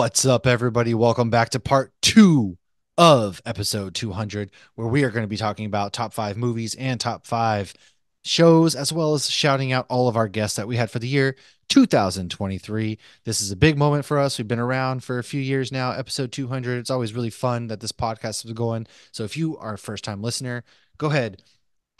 What's up, everybody? Welcome back to part two of episode 200, where we are going to be talking about top five movies and top five shows, as well as shouting out all of our guests that we had for the year 2023. This is a big moment for us. We've been around for a few years now, episode 200. It's always really fun that this podcast is going. So if you are a first time listener, go ahead,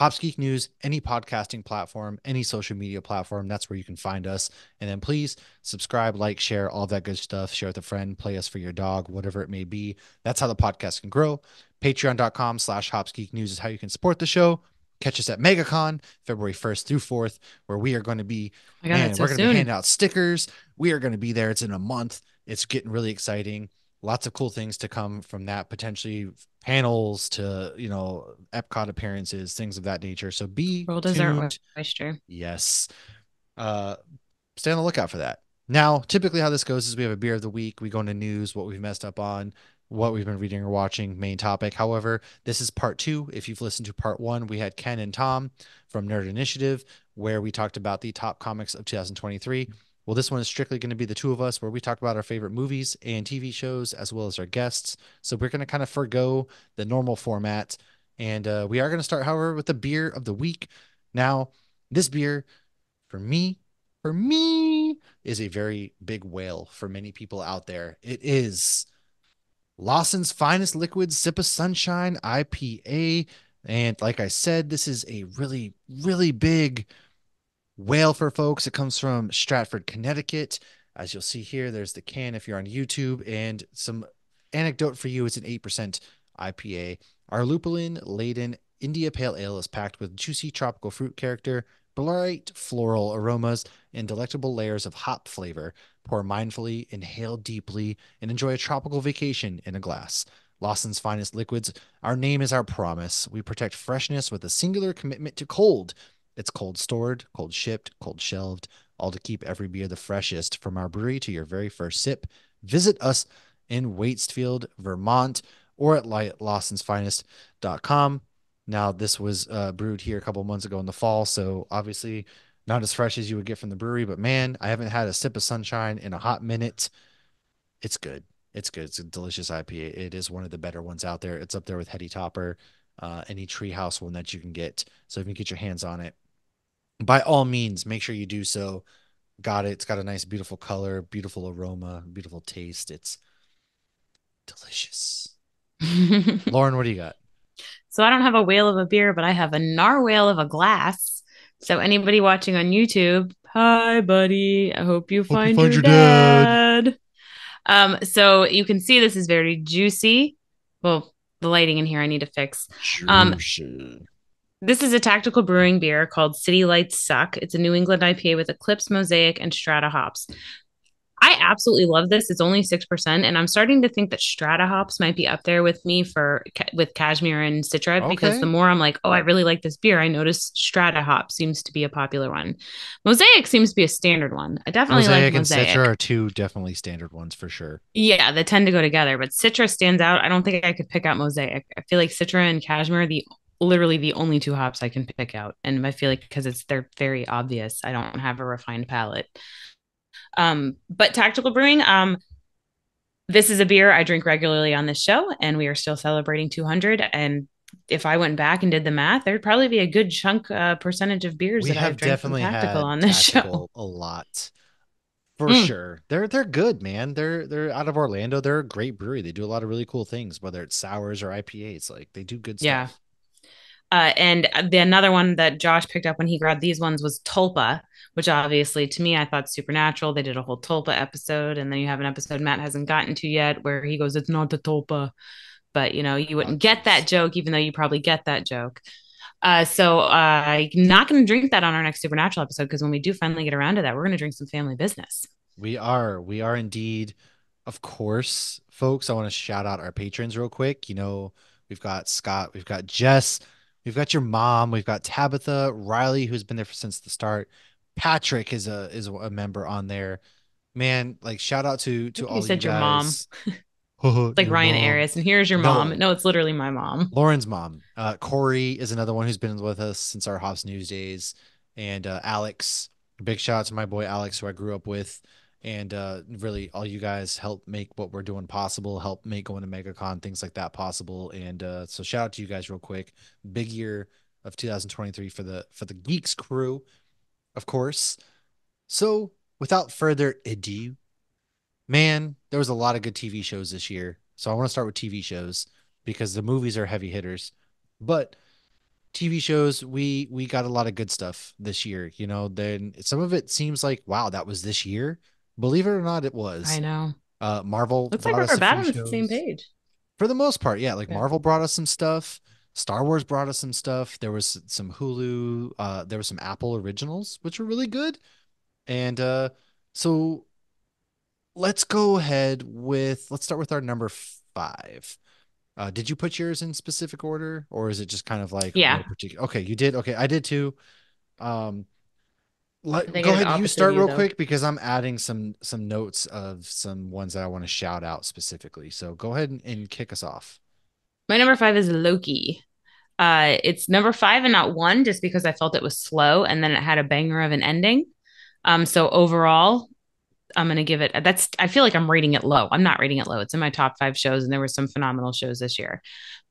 Hops Geek News, any podcasting platform, any social media platform. That's where you can find us. And then please subscribe, like, share, all that good stuff. Share with a friend, play us for your dog, whatever it may be. That's how the podcast can grow. Patreon.com slash Hops Geek News is how you can support the show. Catch us at MegaCon February 1st through 4th, where we are going to be, God, man, so we're going to be handing out stickers. We are going to be there. It's in a month. It's getting really exciting lots of cool things to come from that potentially panels to you know epcot appearances things of that nature so be world dessert oyster yes uh stay on the lookout for that now typically how this goes is we have a beer of the week we go into news what we've messed up on what we've been reading or watching main topic however this is part two if you've listened to part one we had ken and tom from nerd initiative where we talked about the top comics of 2023 well, this one is strictly going to be the two of us where we talk about our favorite movies and TV shows as well as our guests. So we're going to kind of forego the normal format. And uh, we are going to start, however, with the beer of the week. Now, this beer for me, for me, is a very big whale for many people out there. It is Lawson's Finest Liquid Sip of Sunshine IPA. And like I said, this is a really, really big whale for folks. It comes from Stratford, Connecticut. As you'll see here, there's the can if you're on YouTube. And some anecdote for you it's an 8% IPA. Our lupulin laden India Pale Ale is packed with juicy tropical fruit character, bright floral aromas, and delectable layers of hop flavor. Pour mindfully, inhale deeply, and enjoy a tropical vacation in a glass. Lawson's Finest Liquids, our name is our promise. We protect freshness with a singular commitment to cold it's cold stored, cold shipped, cold shelved, all to keep every beer the freshest. From our brewery to your very first sip, visit us in Waitsfield, Vermont, or at lawsonsfinest.com. Now, this was uh, brewed here a couple months ago in the fall, so obviously not as fresh as you would get from the brewery, but man, I haven't had a sip of sunshine in a hot minute. It's good. It's good. It's a delicious IPA. It is one of the better ones out there. It's up there with Hetty Topper, uh, any treehouse one that you can get. So if you can get your hands on it, by all means, make sure you do so. Got it. It's got a nice, beautiful color, beautiful aroma, beautiful taste. It's delicious. Lauren, what do you got? So I don't have a whale of a beer, but I have a narwhale of a glass. So anybody watching on YouTube, hi buddy, I hope you hope find, you find your, your dad. dad. Um, so you can see this is very juicy. Well, the lighting in here I need to fix. Um, juicy. Um, this is a tactical brewing beer called City Lights Suck. It's a New England IPA with Eclipse, Mosaic, and Strata hops. I absolutely love this. It's only 6%. And I'm starting to think that Strata hops might be up there with me for with Cashmere and Citra okay. because the more I'm like, oh, I really like this beer, I notice Strata hop seems to be a popular one. Mosaic seems to be a standard one. I definitely Mosaic like Mosaic. and Citra are two definitely standard ones for sure. Yeah, they tend to go together, but Citra stands out. I don't think I could pick out Mosaic. I feel like Citra and Cashmere, the literally the only two hops I can pick out. And I feel like because it's they're very obvious, I don't have a refined palate. Um, but tactical brewing, um, this is a beer I drink regularly on this show, and we are still celebrating 200. And if I went back and did the math, there'd probably be a good chunk uh, percentage of beers we that I've definitely tactical on this tactical show a lot. For mm. sure, they're they're good, man. They're they're out of Orlando. They're a great brewery. They do a lot of really cool things, whether it's sours or IPAs. Like they do good yeah. stuff. Uh, and the another one that Josh picked up when he grabbed these ones was Tulpa, which obviously to me I thought supernatural. They did a whole Tulpa episode, and then you have an episode Matt hasn't gotten to yet where he goes, "It's not the Tulpa," but you know you wouldn't get that joke, even though you probably get that joke. Uh, so I'm uh, not going to drink that on our next supernatural episode because when we do finally get around to that, we're going to drink some family business. We are, we are indeed, of course, folks. I want to shout out our patrons real quick. You know, we've got Scott, we've got Jess We've got your mom. We've got Tabitha Riley, who's been there since the start. Patrick is a is a member on there. Man, like shout out to to you all you said your mom. like your Ryan Arias, and here's your mom. No, it's literally my mom. Lauren's mom. Uh, Corey is another one who's been with us since our Hops News days, and uh, Alex. Big shout out to my boy Alex, who I grew up with and uh, really all you guys help make what we're doing possible help make going to megacon things like that possible and uh, so shout out to you guys real quick big year of 2023 for the for the geeks crew of course so without further ado man there was a lot of good tv shows this year so i want to start with tv shows because the movies are heavy hitters but TV shows, we we got a lot of good stuff this year. You know, then some of it seems like wow, that was this year, Believe it or not, it was. I know. Uh, Marvel looks like we're about on the same page. For the most part, yeah. Like yeah. Marvel brought us some stuff. Star Wars brought us some stuff. There was some Hulu. Uh, there was some Apple originals, which were really good. And uh, so let's go ahead with let's start with our number five. Uh, did you put yours in specific order, or is it just kind of like yeah? particular? Okay, you did. Okay, I did too. Um, let, go ahead you start real though. quick because i'm adding some some notes of some ones that i want to shout out specifically so go ahead and, and kick us off my number five is loki uh it's number five and not one just because i felt it was slow and then it had a banger of an ending um so overall i'm gonna give it that's i feel like i'm rating it low i'm not rating it low it's in my top five shows and there were some phenomenal shows this year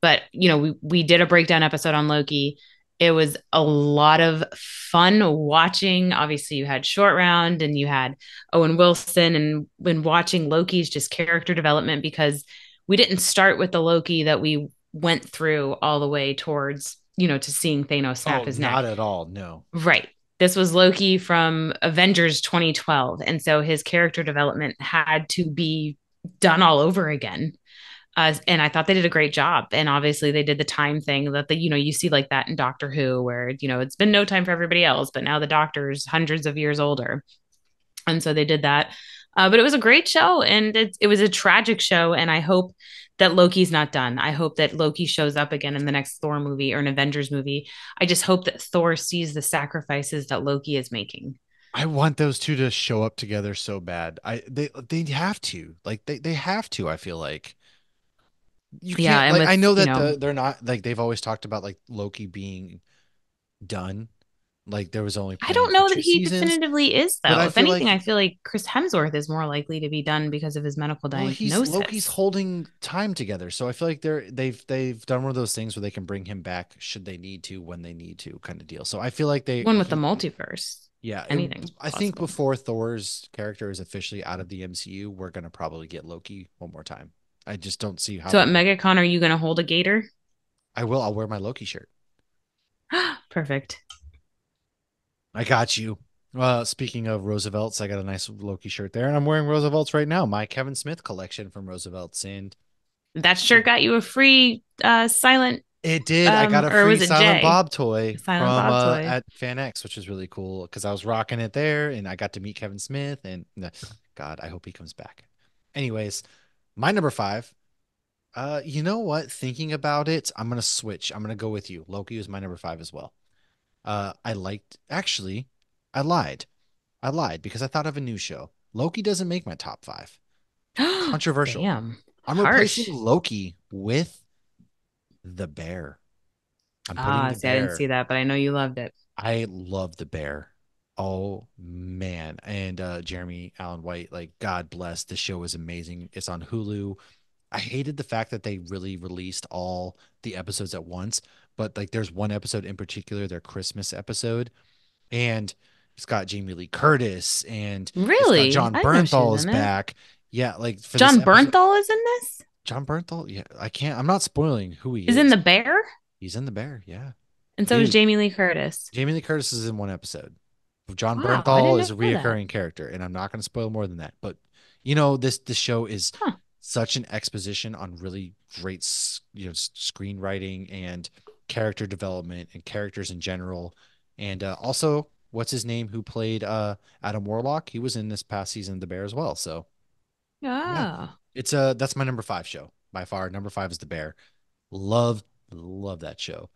but you know we we did a breakdown episode on loki it was a lot of fun watching. Obviously, you had Short Round and you had Owen Wilson, and when watching Loki's just character development, because we didn't start with the Loki that we went through all the way towards, you know, to seeing Thanos snap oh, his neck. Not at all, no. Right. This was Loki from Avengers 2012. And so his character development had to be done all over again uh, and I thought they did a great job. And obviously, they did the time thing that the you know you see like that in Doctor Who, where you know it's been no time for everybody else, but now the Doctor's hundreds of years older, and so they did that. Uh, but it was a great show, and it, it was a tragic show. And I hope that Loki's not done. I hope that Loki shows up again in the next Thor movie or an Avengers movie. I just hope that Thor sees the sacrifices that Loki is making. I want those two to show up together so bad. I they they have to. Like they they have to, I feel like you yeah, can't. Like, with, I know that you know, the, they're not like they've always talked about like Loki being done. Like there was only I don't know that he seasons. definitively is though. If anything, like, I feel like Chris Hemsworth is more likely to be done because of his medical diagnosis. Well, he's, Loki's holding time together, so I feel like they're they've they've done one of those things where they can bring him back should they need to when they need to kind of deal. So I feel like they one with he, the multiverse. Yeah, anything. It, I think before Thor's character is officially out of the MCU, we're gonna probably get Loki one more time. I just don't see how. So at MegaCon, are you going to hold a gator? I will. I'll wear my Loki shirt. Perfect. I got you. Uh, speaking of Roosevelt's, I got a nice Loki shirt there, and I'm wearing Roosevelt's right now. My Kevin Smith collection from Roosevelt's, and that shirt got you a free uh, silent. It did. Um, I got a um, free Silent Jay? Bob toy silent from Bob uh, toy. which is really cool because I was rocking it there, and I got to meet Kevin Smith. And God, I hope he comes back. Anyways, my number five. Uh, you know what? Thinking about it, I'm gonna switch. I'm gonna go with you. Loki is my number five as well. Uh, I liked actually, I lied. I lied because I thought of a new show. Loki doesn't make my top five. Controversial. Damn. I'm Harsh. replacing Loki with the bear. I'm putting ah, see, bear. I didn't see that, but I know you loved it. I love the bear. Oh man, and uh, Jeremy Allen White, like God bless. The show is amazing. It's on Hulu. I hated the fact that they really released all the episodes at once, but like there's one episode in particular, their Christmas episode, and it's got Jamie Lee Curtis and really John Bernthal is back. Yeah, like John Bernthal is in this. John Bernthal, yeah, I can't. I'm not spoiling who he is. Is in the Bear. He's in the Bear, yeah. And so is Jamie Lee Curtis. Jamie Lee Curtis is in one episode. John wow, Bernthal is a reoccurring that. character, and I'm not going to spoil more than that. But you know, this this show is huh. such an exposition on really great, you know, screenwriting and character development and characters in general, and uh, also what's his name who played uh, Adam Warlock? He was in this past season of The Bear as well. So, ah, yeah, it's a uh, that's my number five show by far. Number five is The Bear. Love love that show.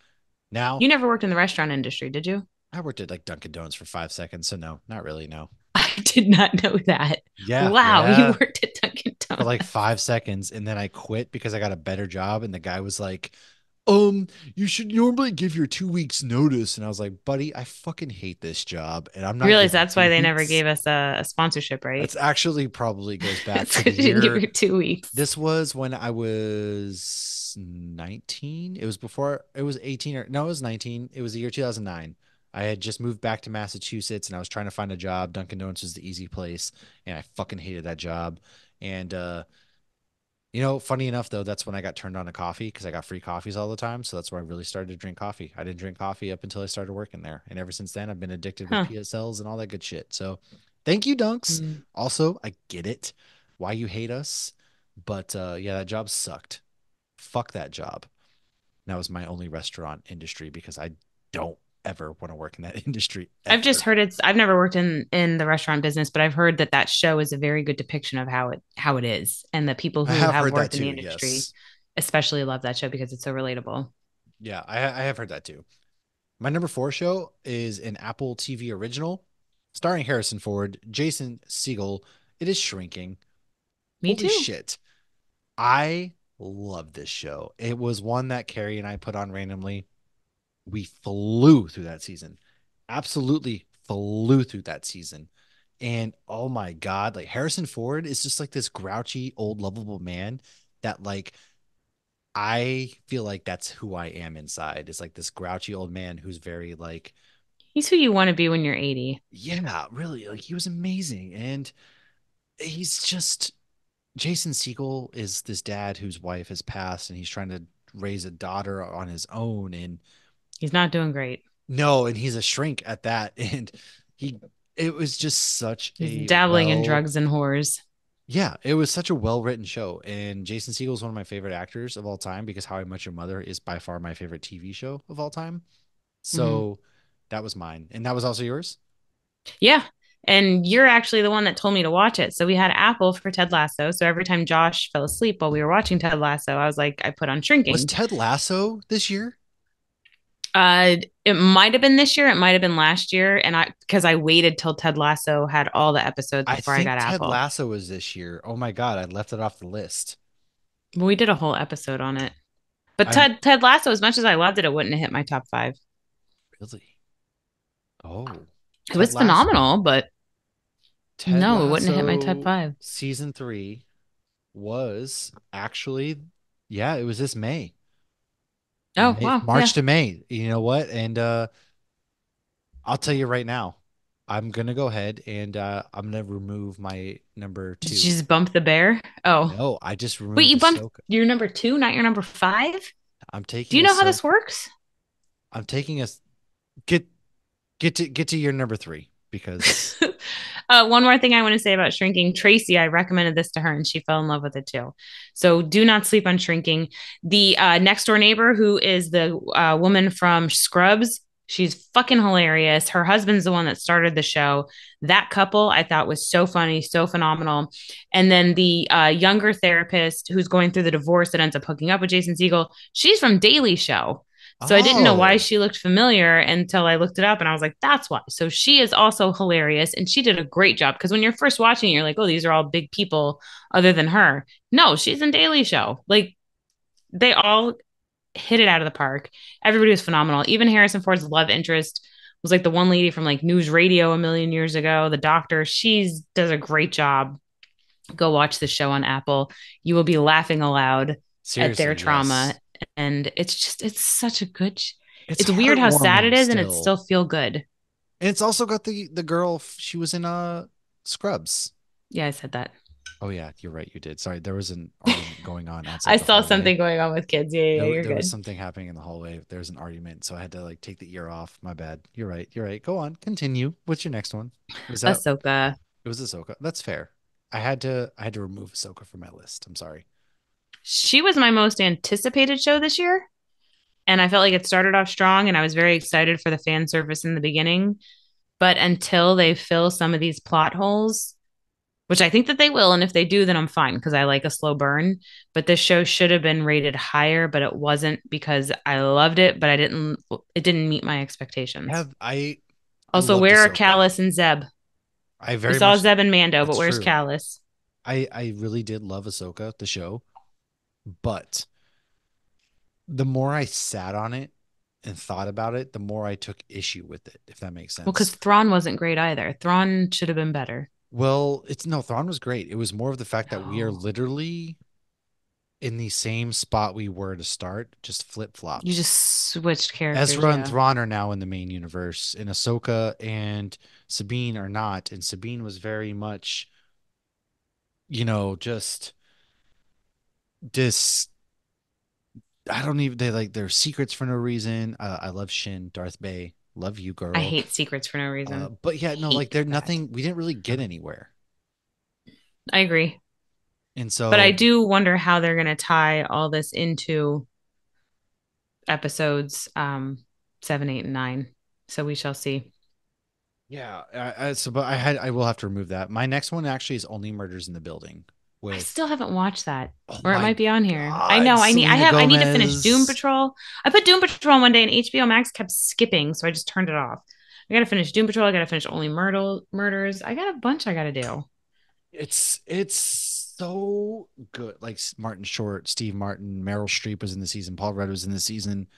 Now you never worked in the restaurant industry, did you? I worked at like Dunkin' Donuts for five seconds, so no, not really. No, I did not know that. Yeah. Wow, yeah. you worked at Dunkin' Donuts for like five seconds, and then I quit because I got a better job, and the guy was like, "Um, you should normally give your two weeks notice," and I was like, "Buddy, I fucking hate this job, and I'm not." realize that's why weeks. they never gave us a, a sponsorship, right? It's actually probably goes back to year, two weeks. This was when I was 19. It was before it was 18 or no, it was 19. It was the year 2009. I had just moved back to Massachusetts and I was trying to find a job. Dunkin' Donuts was the easy place, and I fucking hated that job. And uh, you know, funny enough though, that's when I got turned on to coffee because I got free coffees all the time. So that's where I really started to drink coffee. I didn't drink coffee up until I started working there, and ever since then, I've been addicted huh. with PSLs and all that good shit. So, thank you, Dunks. Mm-hmm. Also, I get it why you hate us, but uh, yeah, that job sucked. Fuck that job. that was my only restaurant industry because I don't ever want to work in that industry. Ever. I've just heard it's I've never worked in in the restaurant business, but I've heard that that show is a very good depiction of how it how it is and the people who I have, have worked too, in the industry yes. especially love that show because it's so relatable. Yeah, I, I have heard that too. My number 4 show is an Apple TV original starring Harrison Ford, Jason Siegel. It is shrinking. Me Holy too. Shit. I love this show. It was one that Carrie and I put on randomly we flew through that season. Absolutely flew through that season. And oh my God, like Harrison Ford is just like this grouchy, old, lovable man that, like, I feel like that's who I am inside. It's like this grouchy old man who's very, like, he's who you want to be when you're 80. Yeah, really. Like, he was amazing. And he's just Jason Siegel is this dad whose wife has passed and he's trying to raise a daughter on his own. And, He's not doing great. No, and he's a shrink at that. And he it was just such he's dabbling well, in drugs and whores. Yeah, it was such a well-written show. And Jason Segel is one of my favorite actors of all time because How I Met Your Mother is by far my favorite TV show of all time. So mm-hmm. that was mine. And that was also yours? Yeah. And you're actually the one that told me to watch it. So we had Apple for Ted Lasso. So every time Josh fell asleep while we were watching Ted Lasso, I was like, I put on shrinking. Was Ted Lasso this year? Uh, it might have been this year. It might have been last year, and I because I waited till Ted Lasso had all the episodes before I, I got Ted Apple. Lasso was this year. Oh my god, I left it off the list. We did a whole episode on it, but I, Ted Ted Lasso, as much as I loved it, it wouldn't have hit my top five. Really? Oh, it was phenomenal, but Ted no, Lasso it wouldn't have hit my top five. Season three was actually, yeah, it was this May. Oh, wow. March yeah. to May. You know what? And uh, I'll tell you right now, I'm going to go ahead and uh, I'm going to remove my number two. Did you just bump the bear? Oh. No, I just removed Wait, you bumped Ahsoka. your number two, not your number five? I'm taking. Do you know Ahsoka. how this works? I'm taking us. Get. Get to get to your number three because Uh, one more thing I want to say about shrinking. Tracy, I recommended this to her and she fell in love with it too. So do not sleep on shrinking. The uh, next door neighbor, who is the uh, woman from Scrubs, she's fucking hilarious. Her husband's the one that started the show. That couple I thought was so funny, so phenomenal. And then the uh, younger therapist who's going through the divorce that ends up hooking up with Jason Siegel, she's from Daily Show. So oh. I didn't know why oh. she looked familiar until I looked it up and I was like, that's why. So she is also hilarious and she did a great job because when you're first watching, you're like, oh, these are all big people other than her. No, she's in Daily Show. Like they all hit it out of the park. Everybody was phenomenal. Even Harrison Ford's love interest was like the one lady from like news radio a million years ago, the doctor. She's does a great job. Go watch the show on Apple. You will be laughing aloud Seriously, at their trauma yes and it's just it's such a good it's, it's weird how sad it is still. and it still feel good and it's also got the the girl she was in uh scrubs yeah i said that oh yeah you're right you did sorry there was an argument going on i saw hallway. something going on with kids yeah, yeah you're there good. was something happening in the hallway there's an argument so i had to like take the ear off my bad you're right you're right go on continue what's your next one was that ahsoka it was ahsoka that's fair i had to i had to remove ahsoka from my list i'm sorry she was my most anticipated show this year. And I felt like it started off strong and I was very excited for the fan service in the beginning. But until they fill some of these plot holes, which I think that they will, and if they do, then I'm fine because I like a slow burn. But this show should have been rated higher, but it wasn't because I loved it, but I didn't it didn't meet my expectations. I have I also where are Callus and Zeb? I very we saw much, Zeb and Mando, but where's Callus? I I really did love Ahsoka, the show. But the more I sat on it and thought about it, the more I took issue with it, if that makes sense. Well, because Thrawn wasn't great either. Thrawn should have been better. Well, it's no, Thrawn was great. It was more of the fact no. that we are oh. literally in the same spot we were to start, just flip flop. You just switched characters. Ezra yeah. and Thrawn are now in the main universe, and Ahsoka and Sabine are not. And Sabine was very much, you know, just just I don't even they like their secrets for no reason. I love Shin, Darth Bay, love you, girl. I hate secrets for no reason. Uh, but yeah, no, like they're that. nothing. We didn't really get anywhere. I agree. And so, but I do wonder how they're going to tie all this into episodes um seven, eight, and nine. So we shall see. Yeah. I, I, so, but I had I will have to remove that. My next one actually is only murders in the building with I still haven't watched that, oh or it might be on here. God, I know. I need. I have. Gomez. I need to finish Doom Patrol. I put Doom Patrol on one day, and HBO Max kept skipping, so I just turned it off. I gotta finish Doom Patrol. I gotta finish Only Myrtle Murders. I got a bunch I gotta do. It's it's so good. Like Martin Short, Steve Martin, Meryl Streep was in the season. Paul Rudd was in the season,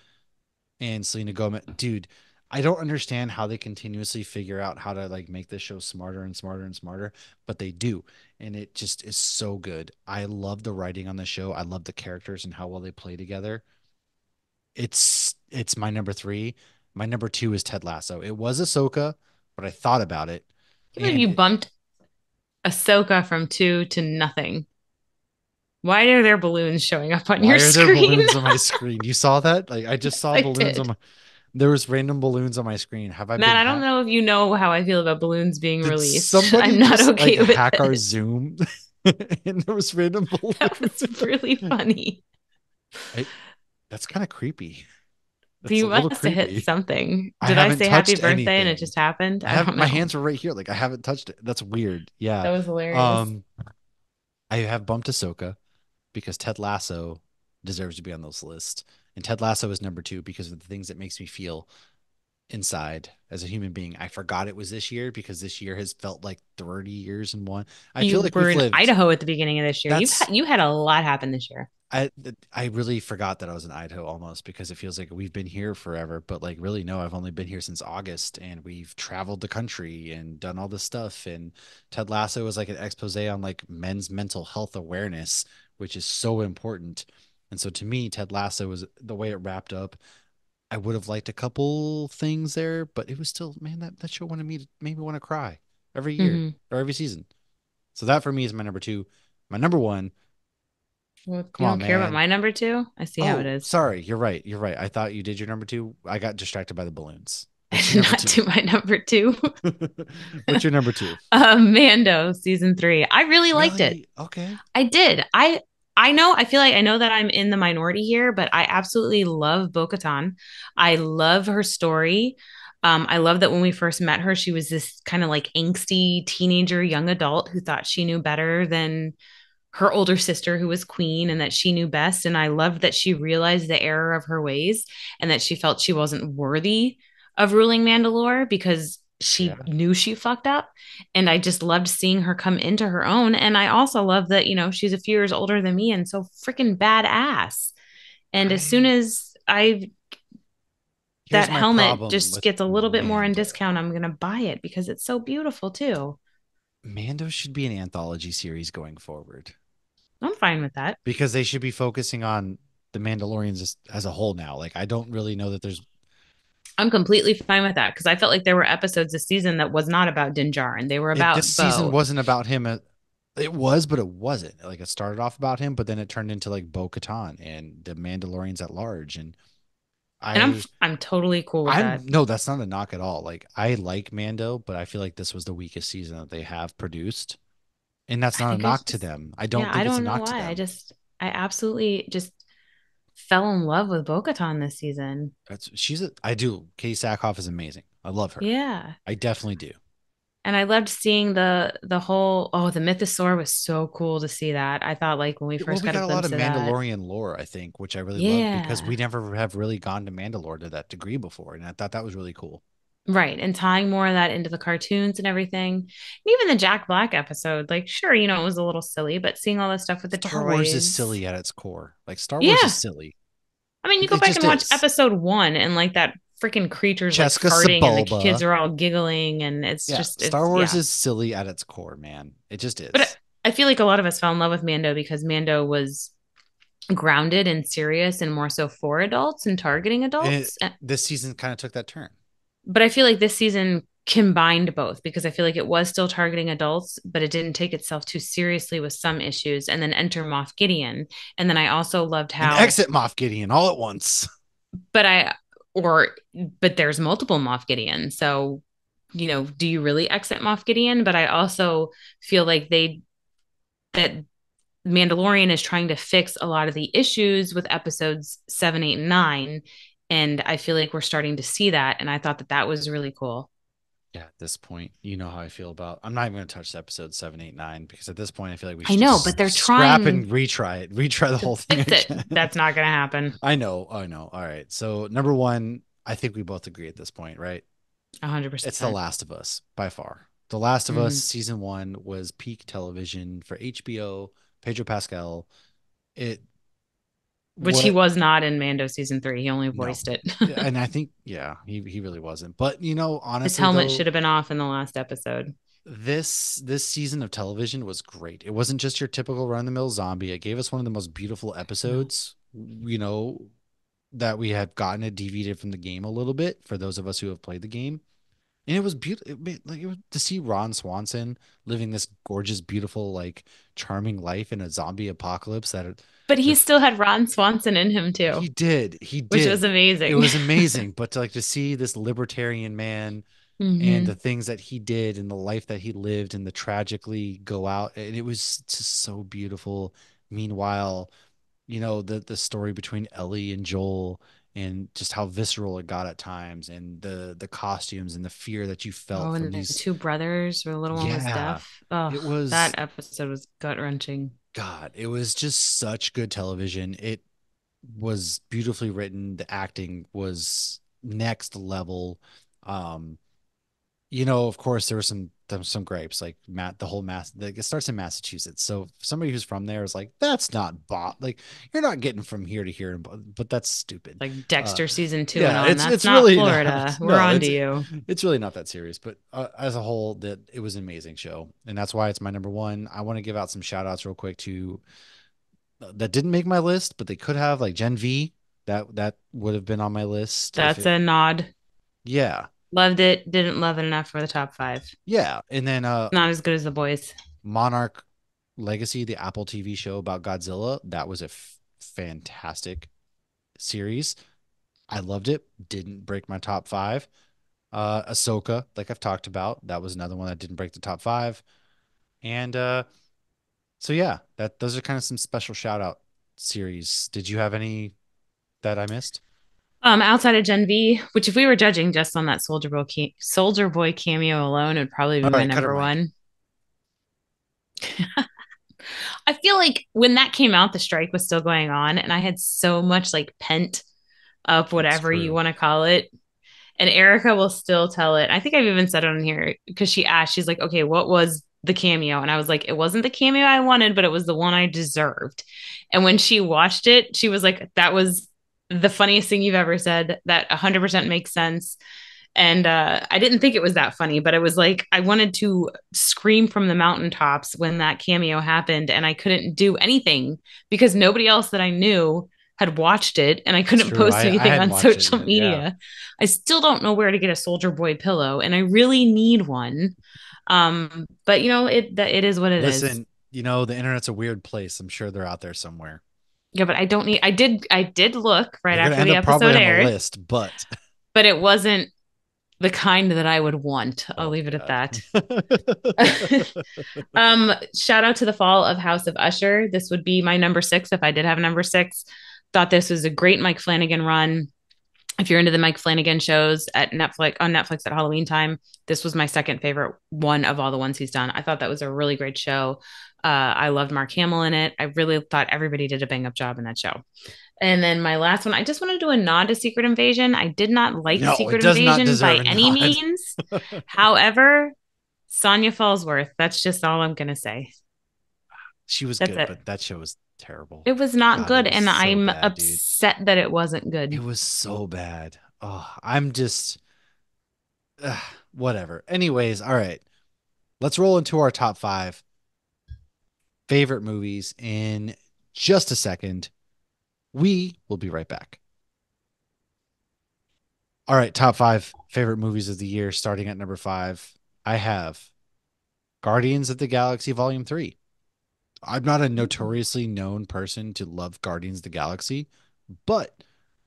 and Selena Gomez. Dude, I don't understand how they continuously figure out how to like make this show smarter and smarter and smarter, but they do. And it just is so good. I love the writing on the show. I love the characters and how well they play together. It's it's my number three. My number two is Ted Lasso. It was Ahsoka, but I thought about it. Even you bumped Ahsoka from two to nothing. Why are there balloons showing up on Why your screen? are there balloons on my screen? You saw that? Like I just saw I balloons did. on my there was random balloons on my screen. Have I? Matt, I don't know if you know how I feel about balloons being Did released. Somebody I'm not just, okay like, with hack our Zoom, and there was random balloons. That was really funny. I, that's kind of creepy. That's you must have hit something. Did I, I say happy birthday anything. and it just happened? I, I have, my hands were right here. Like I haven't touched it. That's weird. Yeah, that was hilarious. Um, I have bumped Ahsoka because Ted Lasso deserves to be on this list and Ted Lasso is number two because of the things that makes me feel inside as a human being. I forgot it was this year because this year has felt like 30 years in one. I you feel like we're in lived. Idaho at the beginning of this year. You you had a lot happen this year. I I really forgot that I was in Idaho almost because it feels like we've been here forever, but like really no, I've only been here since August and we've traveled the country and done all this stuff and Ted Lasso was like an exposé on like men's mental health awareness, which is so important and so to me, Ted Lasso was the way it wrapped up. I would have liked a couple things there, but it was still, man, that, that show wanted me to maybe want to cry every year mm-hmm. or every season. So that for me is my number two. My number one. Well, come you don't on, care man. about my number two? I see oh, how it is. Sorry, you're right. You're right. I thought you did your number two. I got distracted by the balloons. Not two? to my number two. What's your number two? uh, Mando season three. I really liked it. Okay. I did. I I know, I feel like I know that I'm in the minority here, but I absolutely love Bo I love her story. Um, I love that when we first met her, she was this kind of like angsty teenager, young adult who thought she knew better than her older sister, who was queen, and that she knew best. And I loved that she realized the error of her ways and that she felt she wasn't worthy of ruling Mandalore because she yeah. knew she fucked up and i just loved seeing her come into her own and i also love that you know she's a few years older than me and so freaking badass and right. as soon as i that helmet just gets a little Mando. bit more in discount i'm gonna buy it because it's so beautiful too mando should be an anthology series going forward i'm fine with that because they should be focusing on the mandalorians as, as a whole now like i don't really know that there's I'm completely fine with that because I felt like there were episodes this season that was not about Dinjar and they were about. this Bo. season wasn't about him. At, uh, it was, but it wasn't. Like it started off about him, but then it turned into like Bo Katan and the Mandalorians at large. And I and I'm I'm totally cool with I'm, that. No, that's not a knock at all. Like I like Mando, but I feel like this was the weakest season that they have produced, and that's not a knock just, to them. I don't. Yeah, I don't know why. I just I absolutely just fell in love with Bogotan this season. That's she's a, I do. Katie Sackhoff is amazing. I love her. Yeah. I definitely do. And I loved seeing the the whole oh the mythosaur was so cool to see that. I thought like when we first well, we got, got, a, lot of Mandalorian that, lore, I think, which I really yeah. love because we never have really gone to Mandalore to that degree before. And I thought that was really cool. Right. And tying more of that into the cartoons and everything. And even the Jack Black episode, like, sure, you know, it was a little silly, but seeing all this stuff with the Star Wars is silly at its core. Like, Star Wars is silly. I mean, you go it back and watch is. episode one and like that freaking creatures Jessica like farting Sebulba. and the kids are all giggling and it's yeah, just it's, Star Wars yeah. is silly at its core, man. It just is. But I feel like a lot of us fell in love with Mando because Mando was grounded and serious and more so for adults and targeting adults. And it, uh, this season kind of took that turn but I feel like this season combined both because I feel like it was still targeting adults, but it didn't take itself too seriously with some issues. And then enter Moff Gideon. And then I also loved how and exit Moff Gideon all at once. But I or but there's multiple Moff Gideon. So, you know, do you really exit Moff Gideon? But I also feel like they that Mandalorian is trying to fix a lot of the issues with episodes seven, eight, and nine and i feel like we're starting to see that and i thought that that was really cool yeah at this point you know how i feel about i'm not even going to touch episode 789 because at this point i feel like we i know but they're scrap trying and retry it retry the whole thing that's not going to happen i know i know all right so number one i think we both agree at this point right 100% it's the last of us by far the last of mm-hmm. us season one was peak television for hbo pedro pascal it which what, he was not in Mando season three. He only voiced no. it. and I think, yeah, he, he really wasn't. But you know, honestly, his helmet though, should have been off in the last episode. This this season of television was great. It wasn't just your typical run the mill zombie. It gave us one of the most beautiful episodes. You know that we have gotten it deviated from the game a little bit for those of us who have played the game. And it was beautiful. like to see Ron Swanson living this gorgeous, beautiful, like charming life in a zombie apocalypse that but he still had Ron Swanson in him too. He did. He did. Which was amazing. It was amazing. but to like to see this libertarian man mm-hmm. and the things that he did and the life that he lived and the tragically go out. And it was just so beautiful. Meanwhile, you know, the the story between Ellie and Joel and just how visceral it got at times and the the costumes and the fear that you felt oh, and these... the two brothers or the little one yeah, was deaf oh, it was that episode was gut wrenching God, it was just such good television. It was beautifully written. The acting was next level. Um, you know, of course, there were some some gripes like Matt the whole mass like it starts in Massachusetts so somebody who's from there is like that's not bot like you're not getting from here to here but that's stupid like Dexter uh, season 2 yeah, and it's, that's it's not really Florida not, we're no, on to you it's really not that serious but uh, as a whole that it was an amazing show and that's why it's my number 1 I want to give out some shout outs real quick to uh, that didn't make my list but they could have like Gen V that that would have been on my list that's it, a nod yeah Loved it. Didn't love it enough for the top five. Yeah, and then uh, not as good as the boys. Monarch Legacy, the Apple TV show about Godzilla, that was a f- fantastic series. I loved it. Didn't break my top five. Uh, Ahsoka, like I've talked about, that was another one that didn't break the top five. And uh, so yeah, that those are kind of some special shout out series. Did you have any that I missed? Um, outside of Gen V, which if we were judging just on that Soldier Boy Soldier Boy cameo alone, would probably be All oh, my right, number one. I feel like when that came out, the strike was still going on, and I had so much like pent up whatever you want to call it. And Erica will still tell it. I think I've even said it on here because she asked, she's like, okay, what was the cameo? And I was like, it wasn't the cameo I wanted, but it was the one I deserved. And when she watched it, she was like, that was the funniest thing you've ever said that 100% makes sense and uh, i didn't think it was that funny but it was like i wanted to scream from the mountaintops when that cameo happened and i couldn't do anything because nobody else that i knew had watched it and i couldn't post anything I, I on social it, media yeah. i still don't know where to get a soldier boy pillow and i really need one um, but you know it it is what it Listen, is. you know the internet's a weird place i'm sure they're out there somewhere yeah, but I don't need. I did. I did look right after the episode aired. list, but but it wasn't the kind that I would want. I'll oh, leave it God. at that. um, shout out to the fall of House of Usher. This would be my number six if I did have a number six. Thought this was a great Mike Flanagan run if you're into the Mike Flanagan shows at Netflix on Netflix at Halloween time, this was my second favorite one of all the ones he's done. I thought that was a really great show. Uh, I loved Mark Hamill in it. I really thought everybody did a bang up job in that show. And then my last one, I just want to do a nod to Secret Invasion. I did not like no, Secret Invasion by any means. However, Sonia Fallsworth, that's just all I'm going to say. She was that's good, it. but that show was terrible. It was not God, good, was and so I'm bad, upset dude. that it wasn't good. It was so bad. Oh, I'm just whatever. Anyways, all right. Let's roll into our top five favorite movies in just a second. We will be right back. All right, top five favorite movies of the year, starting at number five. I have Guardians of the Galaxy Volume 3. I'm not a notoriously known person to love Guardians of the Galaxy, but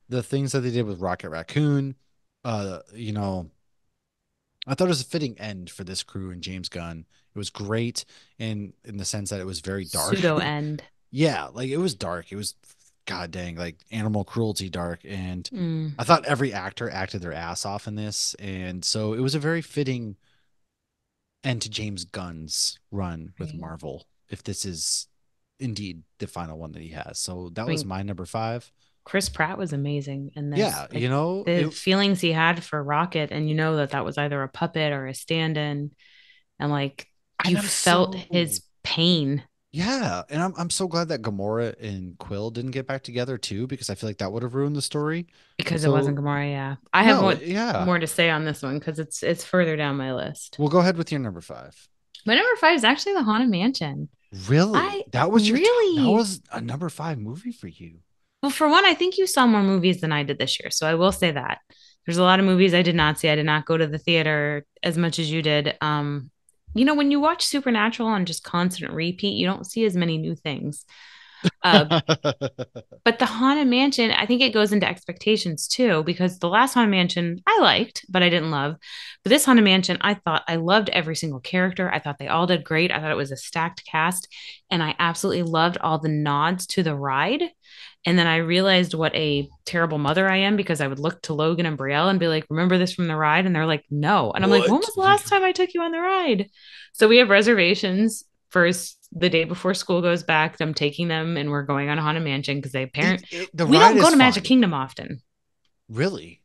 the things that they did with Rocket Raccoon, uh, you know, I thought it was a fitting end for this crew and James Gunn. It was great in in the sense that it was very dark. Pseudo end. yeah, like it was dark. It was god dang like animal cruelty dark and mm. I thought every actor acted their ass off in this and so it was a very fitting end to James Gunn's run with Marvel if this is indeed the final one that he has. So that I mean, was my number five. Chris Pratt was amazing in this. Yeah, like, you know the it, feelings he had for Rocket, and you know that that was either a puppet or a stand-in, and like you felt so... his pain. Yeah, and I'm I'm so glad that Gamora and Quill didn't get back together too, because I feel like that would have ruined the story. Because so, it wasn't Gamora, yeah. I have no, more, yeah. more to say on this one because it's it's further down my list. Well, go ahead with your number five. My number five is actually the Haunted Mansion. Really? I, that was your really that was a number five movie for you. Well, for one, I think you saw more movies than I did this year. So I will say that. There's a lot of movies I did not see. I did not go to the theater as much as you did. Um, you know, when you watch Supernatural on just constant repeat, you don't see as many new things. Uh, but the Haunted Mansion, I think it goes into expectations too, because the last Haunted Mansion I liked, but I didn't love. But this Haunted Mansion, I thought I loved every single character. I thought they all did great. I thought it was a stacked cast, and I absolutely loved all the nods to the ride. And then I realized what a terrible mother I am because I would look to Logan and Brielle and be like, remember this from the ride? And they're like, no. And I'm what? like, when was the last time I took you on the ride? So we have reservations for the day before school goes back. I'm taking them and we're going on Haunted Mansion because they parent. we don't go to Magic fun. Kingdom often. Really?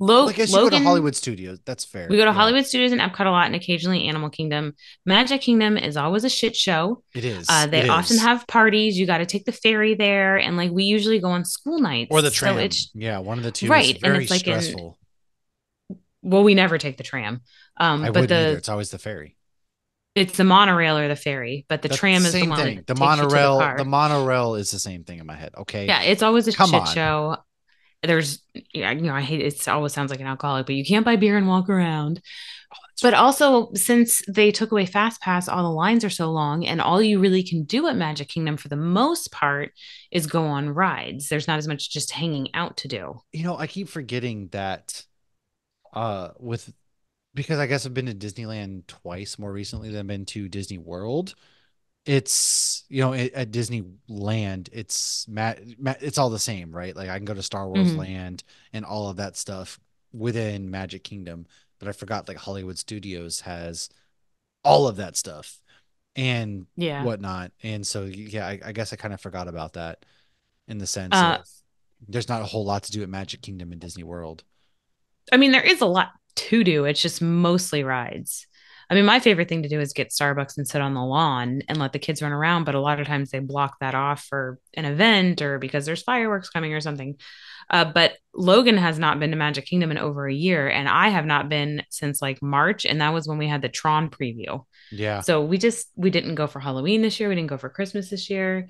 Lo- well, I guess Logan, you go to Hollywood Studios. That's fair. We go to yeah. Hollywood Studios and Epcot a lot, and occasionally Animal Kingdom. Magic Kingdom is always a shit show. It is. Uh, they it often is. have parties. You got to take the ferry there, and like we usually go on school nights or the tram. So it's, yeah, one of the two. Right, and it's like stressful. In, well, we never take the tram. Um, I but the either. it's always the ferry. It's the monorail or the ferry, but the tram is the one. Thing. The monorail, the, the, monorail is the same thing in my head. Okay. Yeah, it's always a Come shit on. show. There's, you know, I hate it. Always sounds like an alcoholic, but you can't buy beer and walk around. Oh, but also, since they took away Fast Pass, all the lines are so long, and all you really can do at Magic Kingdom for the most part is go on rides. There's not as much just hanging out to do. You know, I keep forgetting that uh with because I guess I've been to Disneyland twice more recently than I've been to Disney World. It's you know at, at Disneyland, it's Matt, it's all the same, right? Like I can go to Star Wars mm-hmm. Land and all of that stuff within Magic Kingdom, but I forgot like Hollywood Studios has all of that stuff and yeah. whatnot, and so yeah, I, I guess I kind of forgot about that in the sense uh, there's not a whole lot to do at Magic Kingdom and Disney World. I mean, there is a lot to do. It's just mostly rides. I mean, my favorite thing to do is get Starbucks and sit on the lawn and let the kids run around. But a lot of times they block that off for an event or because there's fireworks coming or something. Uh, but Logan has not been to Magic Kingdom in over a year, and I have not been since like March, and that was when we had the Tron preview. Yeah. So we just we didn't go for Halloween this year. We didn't go for Christmas this year.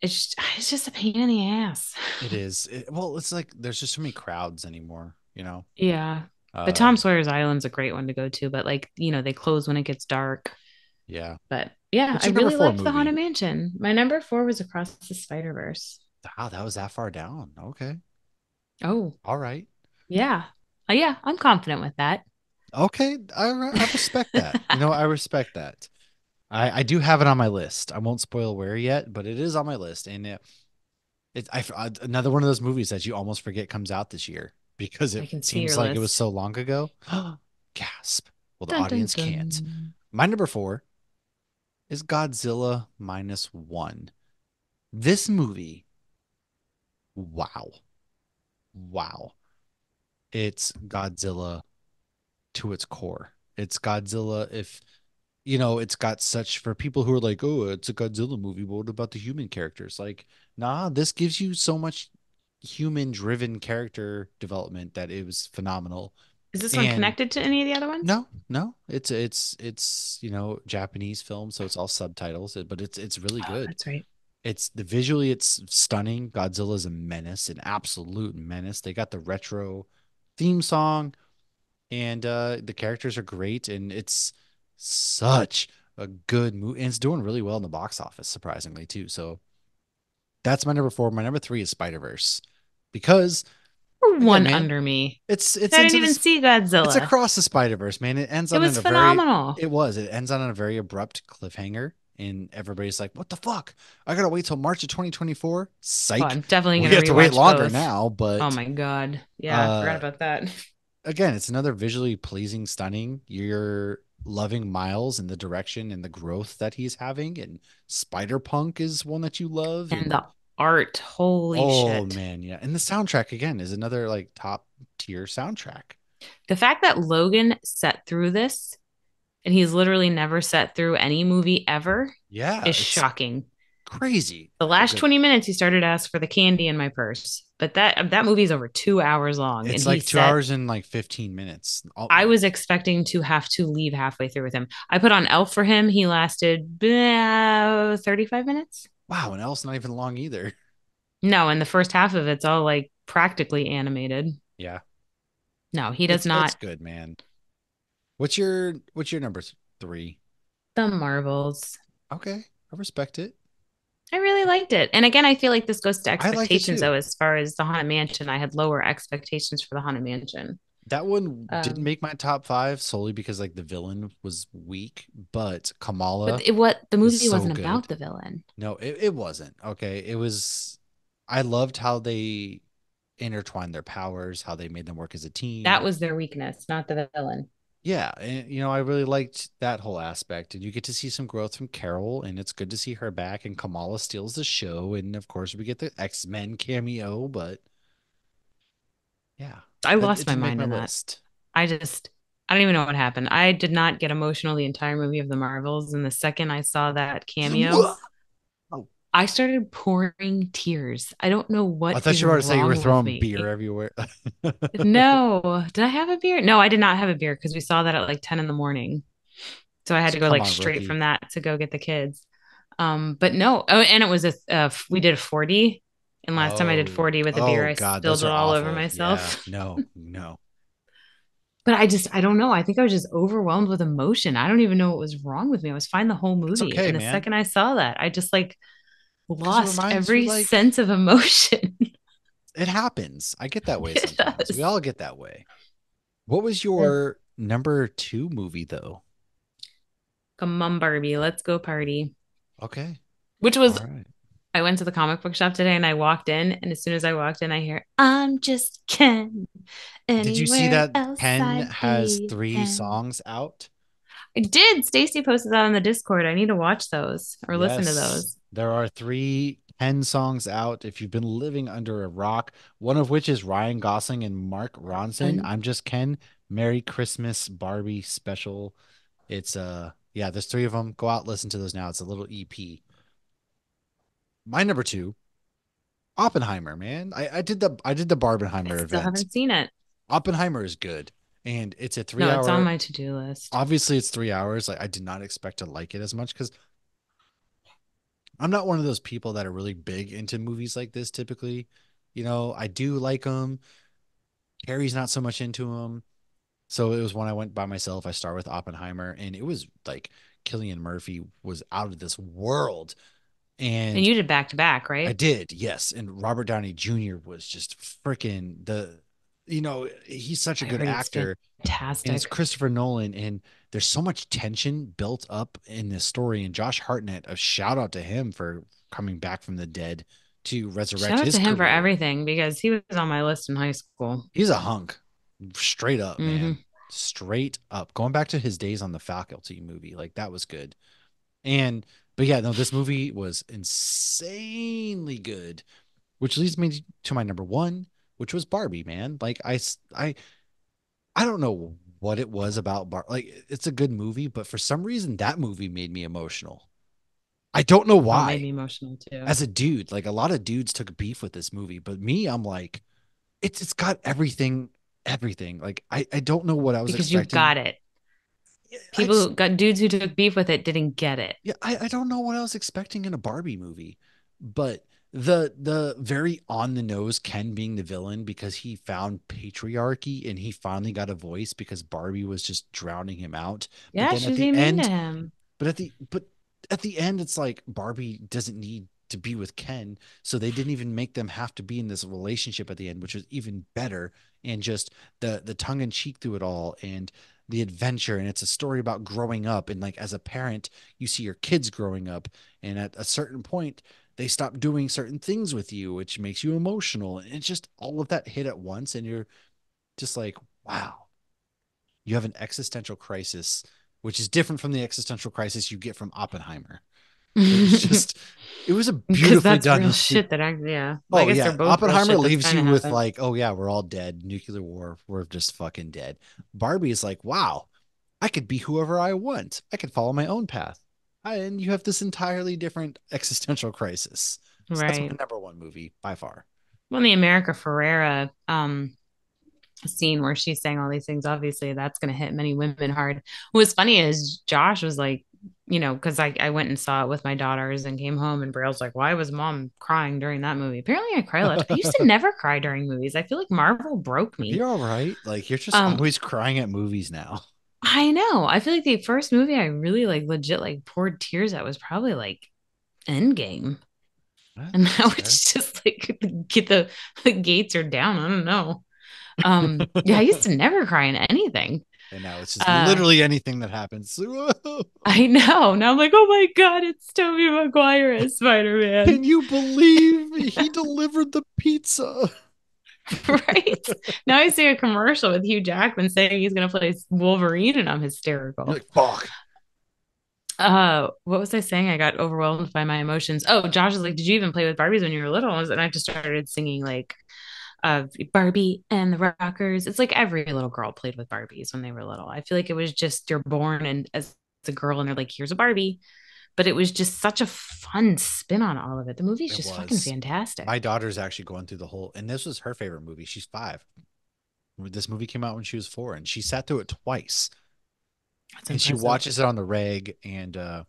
It's just, it's just a pain in the ass. It is. It, well, it's like there's just so many crowds anymore. You know. Yeah. Uh, but Tom Sawyer's Island's a great one to go to, but like, you know, they close when it gets dark. Yeah. But yeah, I really liked movie? The Haunted Mansion. My number four was Across the Spider Verse. Wow, that was that far down. Okay. Oh. All right. Yeah. Uh, yeah, I'm confident with that. Okay. I, I respect that. you know, I respect that. I, I do have it on my list. I won't spoil where yet, but it is on my list. And it, it's I, uh, another one of those movies that you almost forget comes out this year because it seems like list. it was so long ago. Gasp. Well, the dun, audience dun, dun. can't. My number four is Godzilla minus one. This movie, wow. Wow. It's Godzilla to its core. It's Godzilla if you know, it's got such for people who are like, oh, it's a Godzilla movie, but what about the human characters? Like, nah, this gives you so much human driven character development that it was phenomenal. Is this and one connected to any of the other ones? No, no. It's it's it's you know Japanese film, so it's all subtitles, but it's it's really oh, good. That's right. It's the visually it's stunning. Godzilla is a menace, an absolute menace. They got the retro theme song, and uh the characters are great, and it's such a good movie, and it's doing really well in the box office, surprisingly too. So that's my number four. My number three is Spider Verse because one man, under me. It's it's I didn't even the, see Godzilla. It's across the Spider Verse, man. It ends. It on was phenomenal. Very, it was. It ends on a very abrupt cliffhanger, and everybody's like, "What the fuck? I gotta wait till March of 2024." Psych. Oh, I'm definitely gonna we have to wait longer both. now. But oh my god, yeah, uh, I forgot uh, about that. again, it's another visually pleasing, stunning. You're loving Miles and the direction and the growth that he's having, and Spider Punk is one that you love, and, and the art. Holy oh, shit. man, yeah. And the soundtrack again is another like top tier soundtrack. The fact that Logan set through this and he's literally never set through any movie ever yeah is shocking crazy the last 20 minutes he started to ask for the candy in my purse but that that movie's over two hours long it's like two hours and like 15 minutes I'll- i was expecting to have to leave halfway through with him i put on elf for him he lasted uh, 35 minutes wow, and Elf's not even long either. No, and the first half of it's all like practically animated. Yeah. No, he does it's, not. It's good, man. What's your what's your number three? The Marvels. Okay, I respect it. I really liked it, and again, I feel like this goes to expectations. though, as far as the Haunted Mansion, I had lower expectations for the Haunted Mansion. That one um, didn't make my top five solely because like the villain was weak, but Kamala. But it, what the movie was wasn't about the villain. No, it, it wasn't. Okay, it was. I loved how they intertwined their powers, how they made them work as a team. That was their weakness, not the villain. Yeah, and you know I really liked that whole aspect, and you get to see some growth from Carol, and it's good to see her back. And Kamala steals the show, and of course we get the X Men cameo, but yeah, I lost my mind my on list. that. I just I don't even know what happened. I did not get emotional the entire movie of the Marvels, and the second I saw that cameo, oh. I started pouring tears. I don't know what. I thought you were going to say you were throwing beer everywhere. no, did I have a beer? No, I did not have a beer because we saw that at like ten in the morning, so I had to go like on, straight from that to go get the kids. Um, but no, oh, and it was a we did a forty and last oh, time I did 40 with a oh beer, I God, spilled it all awful. over myself. Yeah, no, no. but I just, I don't know. I think I was just overwhelmed with emotion. I don't even know what was wrong with me. I was fine the whole movie. Okay, and the man. second I saw that, I just like lost every like, sense of emotion. it happens. I get that way sometimes. We all get that way. What was your yeah. number two movie though? Come on, Barbie. Let's go party. Okay. Which was I went to the comic book shop today and I walked in, and as soon as I walked in, I hear, "I'm just Ken." Did you see that Ken has three Ken. songs out? I did. Stacy posted that on the Discord. I need to watch those or yes, listen to those. There are three Ken songs out. If you've been living under a rock, one of which is Ryan Gosling and Mark Ronson. Mm-hmm. I'm just Ken. Merry Christmas, Barbie special. It's uh yeah, there's three of them. Go out, listen to those now. It's a little EP my number two, Oppenheimer, man. I, I did the I did the Barbenheimer I still event. haven't seen it. Oppenheimer is good. And it's a three no, hour. It's on my to do list. Obviously, it's three hours. Like I did not expect to like it as much because I'm not one of those people that are really big into movies like this typically. You know, I do like them. Harry's not so much into them. So it was when I went by myself. I start with Oppenheimer, and it was like Killian Murphy was out of this world and, and you did back to back, right? I did, yes. And Robert Downey Jr. was just freaking the, you know, he's such a I good actor. Fantastic. And it's Christopher Nolan, and there's so much tension built up in this story. And Josh Hartnett, a shout out to him for coming back from the dead to resurrect. Shout out his to him career. for everything because he was on my list in high school. He's a hunk, straight up, mm-hmm. man, straight up. Going back to his days on the faculty movie, like that was good. And but yeah, no, this movie was insanely good, which leads me to my number one, which was Barbie. Man, like I, I, I don't know what it was about Bar. Like it's a good movie, but for some reason that movie made me emotional. I don't know why. It made me emotional too. As a dude, like a lot of dudes took beef with this movie, but me, I'm like, it's it's got everything, everything. Like I I don't know what I was because expecting. you got it people just, got dudes who took beef with it didn't get it. Yeah, I, I don't know what I was expecting in a Barbie movie, but the the very on the nose Ken being the villain because he found patriarchy and he finally got a voice because Barbie was just drowning him out. Yeah, but she was end, to him. But at the but at the end, it's like Barbie doesn't need to be with Ken, so they didn't even make them have to be in this relationship at the end, which was even better. And just the the tongue in cheek through it all, and the adventure and it's a story about growing up and like as a parent you see your kids growing up and at a certain point they stop doing certain things with you which makes you emotional and it's just all of that hit at once and you're just like wow you have an existential crisis which is different from the existential crisis you get from oppenheimer it was just it was a beautifully that's done real shit that I, yeah. Oh, I guess yeah. are both Oppenheimer leaves you with like, oh yeah, we're all dead. Nuclear war, we're just fucking dead. Barbie is like, wow, I could be whoever I want. I could follow my own path. And you have this entirely different existential crisis. So right. That's my number one movie by far. Well, the America Ferrera um, scene where she's saying all these things, obviously that's going to hit many women hard. What's funny is Josh was like, you know, because I, I went and saw it with my daughters and came home and Braille's like, why was mom crying during that movie? Apparently I cry a lot. I used to never cry during movies. I feel like Marvel broke me. You're all right. Like you're just um, always crying at movies now. I know. I feel like the first movie I really like legit like poured tears at was probably like Endgame. That's and now fair. it's just like get the, the gates are down. I don't know. Um yeah, I used to never cry in anything. And now it's just uh, literally anything that happens. I know. Now I'm like, oh my God, it's Toby Maguire as Spider Man. Can you believe he delivered the pizza? right now, I see a commercial with Hugh Jackman saying he's going to play Wolverine, and I'm hysterical. Like, fuck. Uh, what was I saying? I got overwhelmed by my emotions. Oh, Josh is like, "Did you even play with Barbies when you were little?" And I just started singing like of Barbie and the Rockers. It's like every little girl played with Barbies when they were little. I feel like it was just you're born and as a girl and they're like, here's a Barbie. But it was just such a fun spin on all of it. The movie's it just was. fucking fantastic. My daughter's actually going through the whole, and this was her favorite movie. She's five. This movie came out when she was four, and she sat through it twice. That's and impressive. she watches it on the reg. And uh,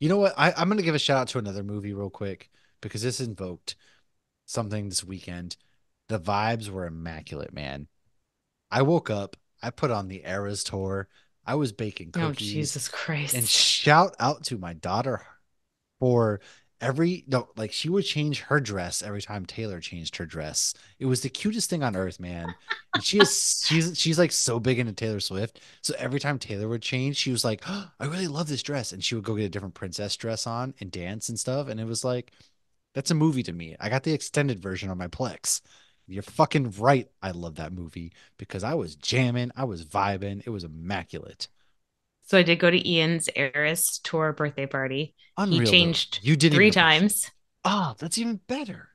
you know what? I, I'm going to give a shout out to another movie real quick because this invoked something this weekend. The vibes were immaculate, man. I woke up, I put on the Eras tour. I was baking oh, cookies. Oh, Jesus Christ. And shout out to my daughter for every no like she would change her dress every time Taylor changed her dress. It was the cutest thing on earth, man. And she is she's she's like so big into Taylor Swift. So every time Taylor would change, she was like, oh, "I really love this dress." And she would go get a different princess dress on and dance and stuff and it was like that's a movie to me. I got the extended version on my Plex. You're fucking right. I love that movie because I was jamming, I was vibing, it was immaculate. So I did go to Ian's heiress tour birthday party. Unreal, he changed you did three times. Oh, that's even better.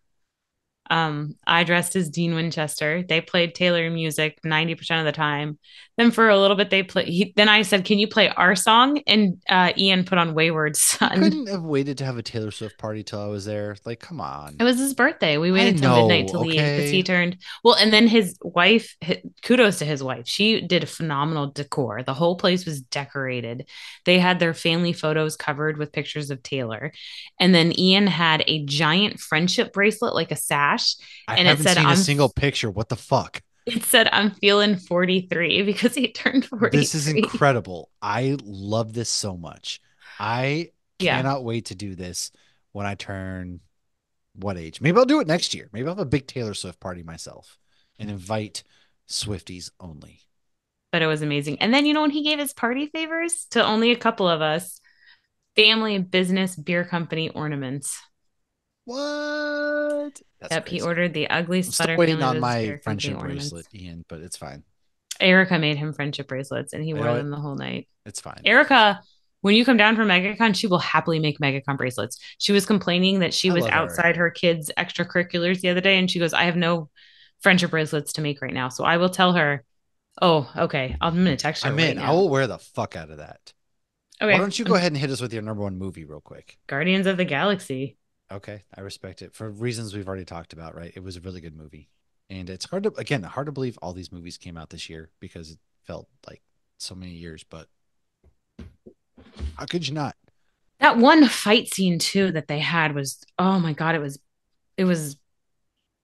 Um, I dressed as Dean Winchester. They played Taylor music 90% of the time. Then for a little bit, they play. Then I said, Can you play our song? And uh, Ian put on Wayward Son. Couldn't have waited to have a Taylor Swift party till I was there. Like, come on. It was his birthday. We waited till midnight till okay. because he turned. Well, and then his wife, his, kudos to his wife. She did a phenomenal decor. The whole place was decorated. They had their family photos covered with pictures of Taylor. And then Ian had a giant friendship bracelet, like a sash I and it said, seen I'm, a single picture. What the fuck? It said, I'm feeling 43 because he turned 43. This is incredible. I love this so much. I yeah. cannot wait to do this when I turn what age? Maybe I'll do it next year. Maybe I'll have a big Taylor Swift party myself and invite Swifties only. But it was amazing. And then, you know, when he gave his party favors to only a couple of us family, business, beer company, ornaments. What? That's yep, crazy. he ordered the ugly I'm still waiting on my friendship bracelet, Ian, but it's fine. Erica made him friendship bracelets, and he wore them the whole night. It's fine. Erica, when you come down from MegaCon, she will happily make MegaCon bracelets. She was complaining that she I was outside her. her kids' extracurriculars the other day, and she goes, "I have no friendship bracelets to make right now." So I will tell her. Oh, okay. I'm gonna text her. I'm right in. Now. I will wear the fuck out of that. Okay. Why don't you go um, ahead and hit us with your number one movie real quick? Guardians of the Galaxy. Okay, I respect it for reasons we've already talked about. Right, it was a really good movie, and it's hard to again hard to believe all these movies came out this year because it felt like so many years. But how could you not? That one fight scene too that they had was oh my god, it was it was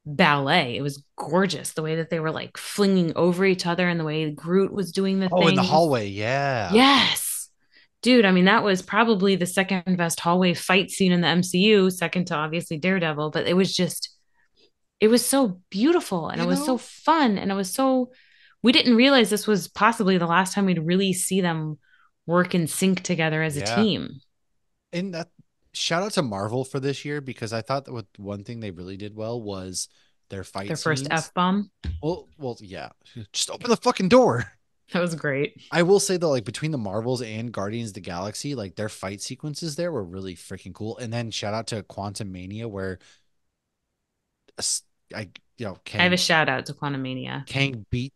ballet. It was gorgeous the way that they were like flinging over each other and the way Groot was doing the oh, thing. in the hallway, yeah. Yes, dude, I mean, that was probably the second best hallway fight scene in the MCU, second to obviously Daredevil, but it was just, it was so beautiful and you it was know? so fun. And it was so, we didn't realize this was possibly the last time we'd really see them work in sync together as yeah. a team. And that shout out to Marvel for this year because I thought that what one thing they really did well was their fight. Their scenes. first F bomb. Well, well, yeah. Just open the fucking door. That was great. I will say though, like between the Marvels and Guardians of the Galaxy, like their fight sequences there were really freaking cool. And then shout out to Quantum Mania, where I you know Kang, I have a shout out to Quantum Mania. Kang beat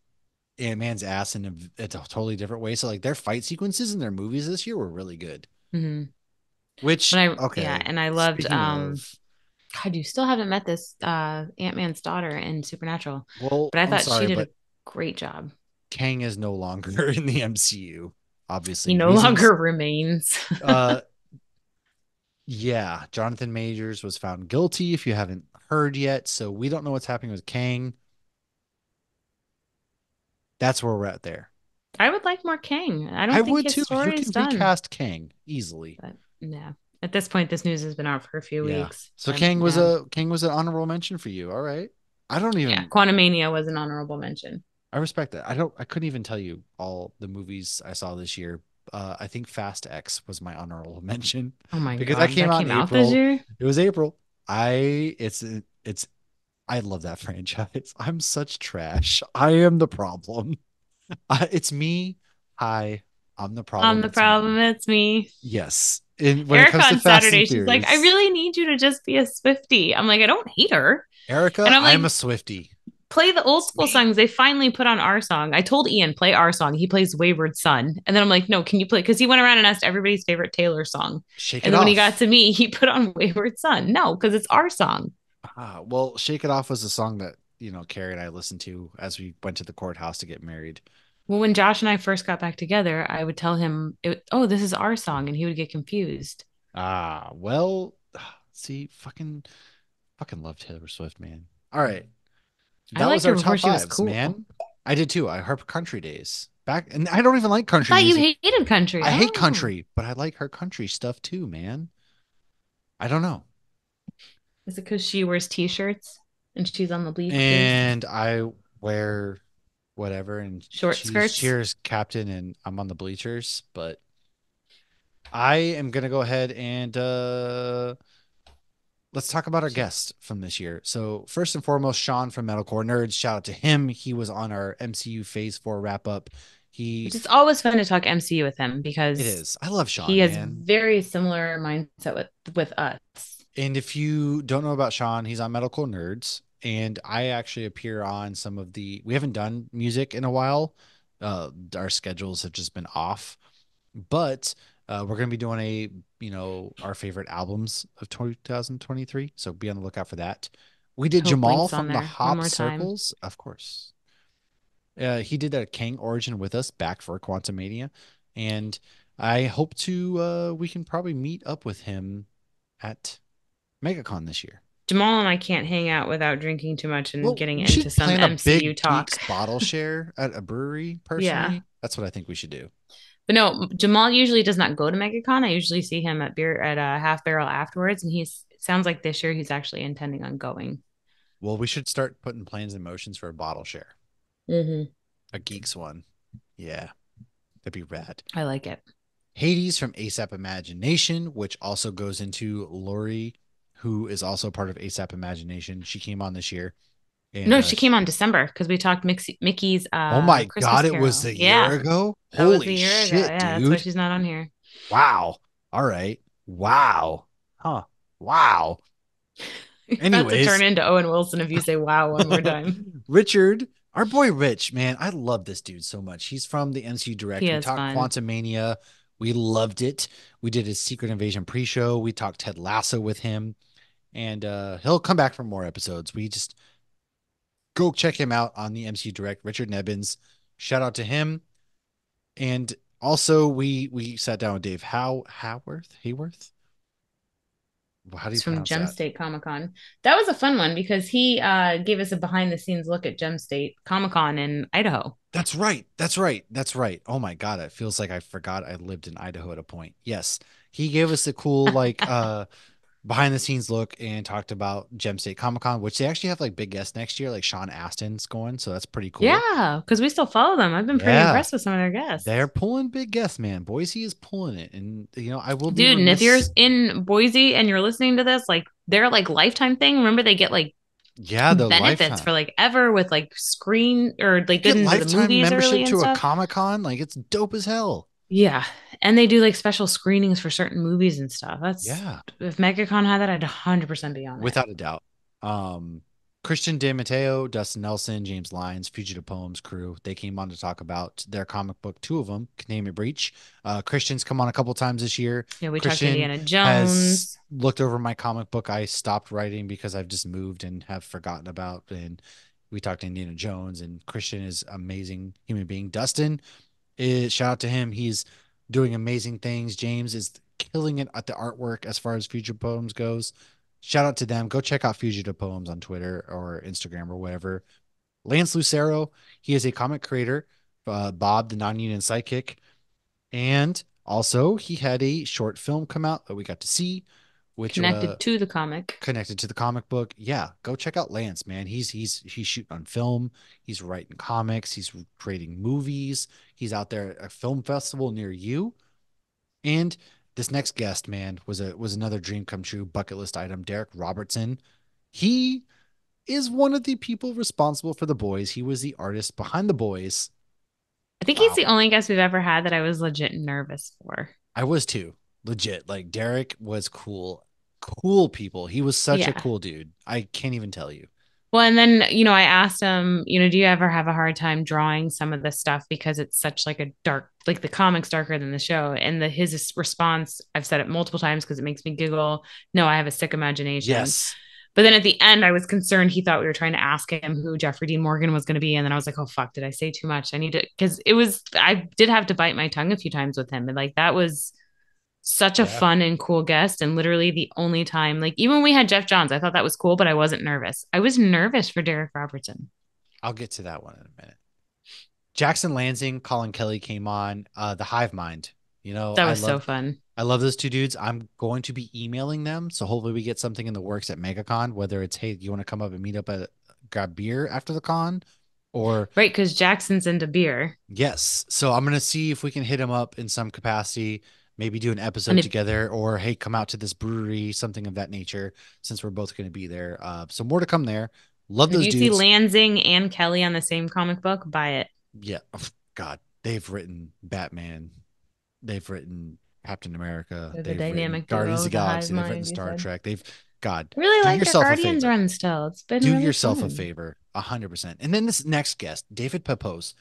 Ant Man's ass in a, a, totally different way. So like their fight sequences in their movies this year were really good. Mm-hmm. Which I, okay, yeah, and I loved um. Of, God, you still haven't met this uh, Ant Man's daughter in Supernatural. Well, but I thought sorry, she did but, a great job. Kang is no longer in the MCU. Obviously, he no reasons. longer remains. uh, yeah, Jonathan Majors was found guilty. If you haven't heard yet, so we don't know what's happening with Kang. That's where we're at there. I would like more Kang. I don't. I would too. you can done. recast Kang easily. But, yeah. At this point, this news has been out for a few yeah. weeks. So and, Kang was yeah. a Kang was an honorable mention for you. All right. I don't even. Yeah, Mania was an honorable mention. I respect that. I don't. I couldn't even tell you all the movies I saw this year. Uh, I think Fast X was my honorable mention. Oh my god! Because that came, that out, came out April. It was April. I it's it's I love that franchise. I'm such trash. I am the problem. Uh, it's me. Hi, I'm the problem. I'm the it's problem. Me. It's me. Yes. In, when Erica on Saturday, she's theories, like, I really need you to just be a Swifty. I'm like, I don't hate her. Erica, and I'm, like, I'm a Swifty play the old school songs. They finally put on our song. I told Ian, play our song. He plays Wayward Son. And then I'm like, no, can you play? Because he went around and asked everybody's favorite Taylor song. Shake and when off. he got to me, he put on Wayward Son. No, because it's our song. Ah, well, Shake It Off was a song that, you know, Carrie and I listened to as we went to the courthouse to get married. Well, when Josh and I first got back together, I would tell him, oh, this is our song. And he would get confused. Ah, well, see, fucking, fucking love Taylor Swift, man. All right. That was our top fives, cool. man. I did too. I harp country days back, and I don't even like country. I thought music. you hated country. I oh. hate country, but I like her country stuff too, man. I don't know. Is it because she wears t-shirts and she's on the bleachers? And I wear whatever and short skirts. Cheers, captain, and I'm on the bleachers. But I am gonna go ahead and uh let's talk about our guest from this year. So first and foremost, Sean from Metalcore Nerds. Shout out to him. He was on our MCU Phase Four wrap up. He it's always fun to talk MCU with him because it is. I love Sean. He man. has very similar mindset with with us. And if you don't know about Sean, he's on Metalcore Nerds, and I actually appear on some of the. We haven't done music in a while. Uh, our schedules have just been off, but uh, we're going to be doing a, you know, our favorite albums of 2023. So be on the lookout for that. We did Hope Jamal from the Hop Circles, time. of course. Uh, he did a Kang origin with us back for Quantum Mania, and I hope to uh, we can probably meet up with him at MegaCon this year. Jamal and I can't hang out without drinking too much and well, getting into some MCU talk. Bottle share at a brewery, personally. Yeah. That's what I think we should do. But no, Jamal usually does not go to MegaCon. I usually see him at beer at a half barrel afterwards, and he sounds like this year he's actually intending on going. Well, we should start putting plans and motions for a bottle share. Mm-hmm. A geeks one. Yeah. That'd be rad. I like it. Hades from ASAP Imagination, which also goes into Lori, who is also part of ASAP Imagination. She came on this year. And no, she came on December because we talked Mickey's. Uh, oh my Christmas God, Carol. it was a yeah. year ago. That Holy year shit, ago. Yeah, dude. That's why she's not on here. Wow. All right. Wow. Huh. Wow. Anyways, to turn into Owen Wilson if you say wow one more time. Richard, our boy Rich, man, I love this dude so much. He's from the MCU director. He we talked Quantum Mania. We loved it. We did his Secret Invasion pre-show. We talked Ted Lasso with him, and uh, he'll come back for more episodes. We just go check him out on the MC Direct. Richard Nebbins, shout out to him. And also, we we sat down with Dave How Howarth Hayworth. How do you from Gem that? State Comic Con. That was a fun one because he uh, gave us a behind the scenes look at Gem State Comic Con in Idaho. That's right. That's right. That's right. Oh my god, it feels like I forgot I lived in Idaho at a point. Yes, he gave us a cool like uh behind the scenes look and talked about Gem State Comic Con, which they actually have like big guests next year, like Sean Astin's going, so that's pretty cool. Yeah, because we still follow them. I've been pretty yeah. impressed with some of their guests. They're pulling big guests, man. Boise is pulling it, and you know I will. Dude, and if you're in Boise and you're listening to this, like they're like lifetime thing. Remember, they get like yeah the benefits lifetime. for like ever with like screen or like good lifetime the movies membership to a Comic Con. Like it's dope as hell. Yeah. And they do like special screenings for certain movies and stuff. That's yeah. If MegaCon had that, I'd 100% be on Without it. Without a doubt. Um, Christian DeMatteo, Dustin Nelson, James Lyons, Fugitive Poems crew. They came on to talk about their comic book, two of them, Name a Breach. Uh, Christian's come on a couple times this year. Yeah, we Christian talked Indiana Jones. looked over my comic book I stopped writing because I've just moved and have forgotten about. And we talked to Indiana Jones, and Christian is amazing human being. Dustin is shout out to him. He's doing amazing things. James is killing it at the artwork as far as Future Poems goes. Shout out to them. Go check out Fugitive Poems on Twitter or Instagram or whatever. Lance Lucero, he is a comic creator, uh, Bob the non-union psychic, and also he had a short film come out that we got to see, which connected uh, to the comic, connected to the comic book. Yeah, go check out Lance, man. He's he's he's shooting on film. He's writing comics. He's creating movies. He's out there at a film festival near you. And this next guest, man, was a was another dream come true bucket list item. Derek Robertson. He is one of the people responsible for the boys. He was the artist behind the boys. I think wow. he's the only guest we've ever had that I was legit nervous for. I was too. Legit. Like Derek was cool. Cool people. He was such yeah. a cool dude. I can't even tell you. Well, and then, you know, I asked him, you know, do you ever have a hard time drawing some of this stuff because it's such like a dark, like the comics darker than the show. And the his response, I've said it multiple times because it makes me giggle. No, I have a sick imagination. Yes. But then at the end, I was concerned. He thought we were trying to ask him who Jeffrey Dean Morgan was going to be. And then I was like, oh, fuck, did I say too much? I need to, because it was, I did have to bite my tongue a few times with him. And like, that was such a yeah. fun and cool guest and literally the only time like even when we had jeff johns i thought that was cool but i wasn't nervous i was nervous for derek robertson i'll get to that one in a minute jackson lansing colin kelly came on uh the hive mind you know that was love, so fun i love those two dudes i'm going to be emailing them so hopefully we get something in the works at megacon whether it's hey you want to come up and meet up at grab beer after the con or right because jackson's into beer yes so i'm gonna see if we can hit him up in some capacity maybe do an episode if- together or hey, come out to this brewery, something of that nature, since we're both going to be there. Uh, so more to come there. Love if those. If you dudes. see Lansing and Kelly on the same comic book, buy it. Yeah, oh, God, they've written Batman, they've written Captain America, They're they've written Guardians of the Galaxy, they've written Star said. Trek, they've God. Really like the Guardians run still. It's been do really yourself fun. a favor, hundred percent. And then this next guest, David Papos,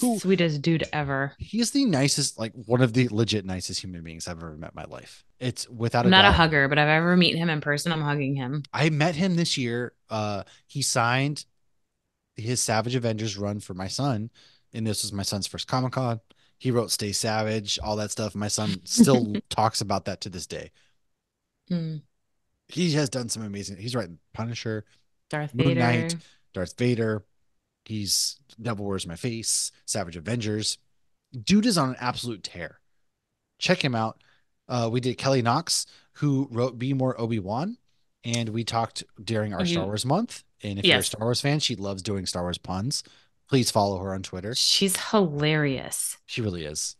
who sweetest dude ever. He's the nicest, like one of the legit nicest human beings I've ever met in my life. It's without I'm a not doubt. a hugger, but I've ever meet him in person, I'm hugging him. I met him this year. Uh, he signed his Savage Avengers run for my son, and this was my son's first Comic Con. He wrote "Stay Savage," all that stuff. My son still talks about that to this day. Hmm. He has done some amazing. He's writing Punisher, Darth Moon Vader, Knight, Darth Vader, He's Devil Wears My Face, Savage Avengers. Dude is on an absolute tear. Check him out. Uh, we did Kelly Knox, who wrote Be More Obi Wan, and we talked during our mm-hmm. Star Wars month. And if yes. you're a Star Wars fan, she loves doing Star Wars puns. Please follow her on Twitter. She's hilarious. She really is.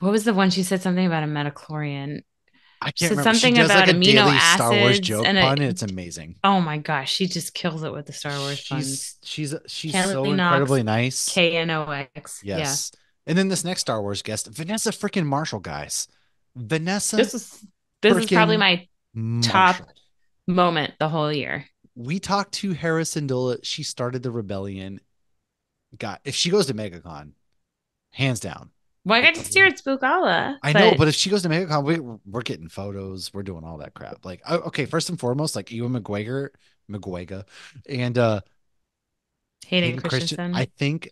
What was the one she said something about a metachlorian? I can't so remember. something about like amino acids Star Wars joke and a, pun. It's amazing. Oh my gosh, she just kills it with the Star Wars she's, puns. She's she's Kelly so Knox, incredibly nice. K N O X. Yes. Yeah. And then this next Star Wars guest, Vanessa freaking Marshall, guys. Vanessa. This is this is probably my Marshall. top moment the whole year. We talked to Harrison Dola. She started the rebellion. Got if she goes to MegaCon, hands down, well, I got to see her at Spookala. I but... know, but if she goes to MegaCon, we, we're getting photos. We're doing all that crap. Like, oh, okay, first and foremost, like Ewan McGregor, McGuiga, and uh, Hayden, Hayden Christensen. Christian, I think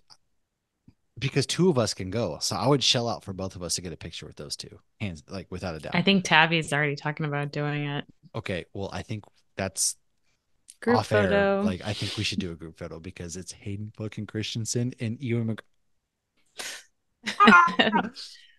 because two of us can go, so I would shell out for both of us to get a picture with those two, hands like without a doubt. I think is already talking about doing it. Okay, well, I think that's group off photo. Air. Like, I think we should do a group photo because it's Hayden fucking Christensen and Ewan McGregor.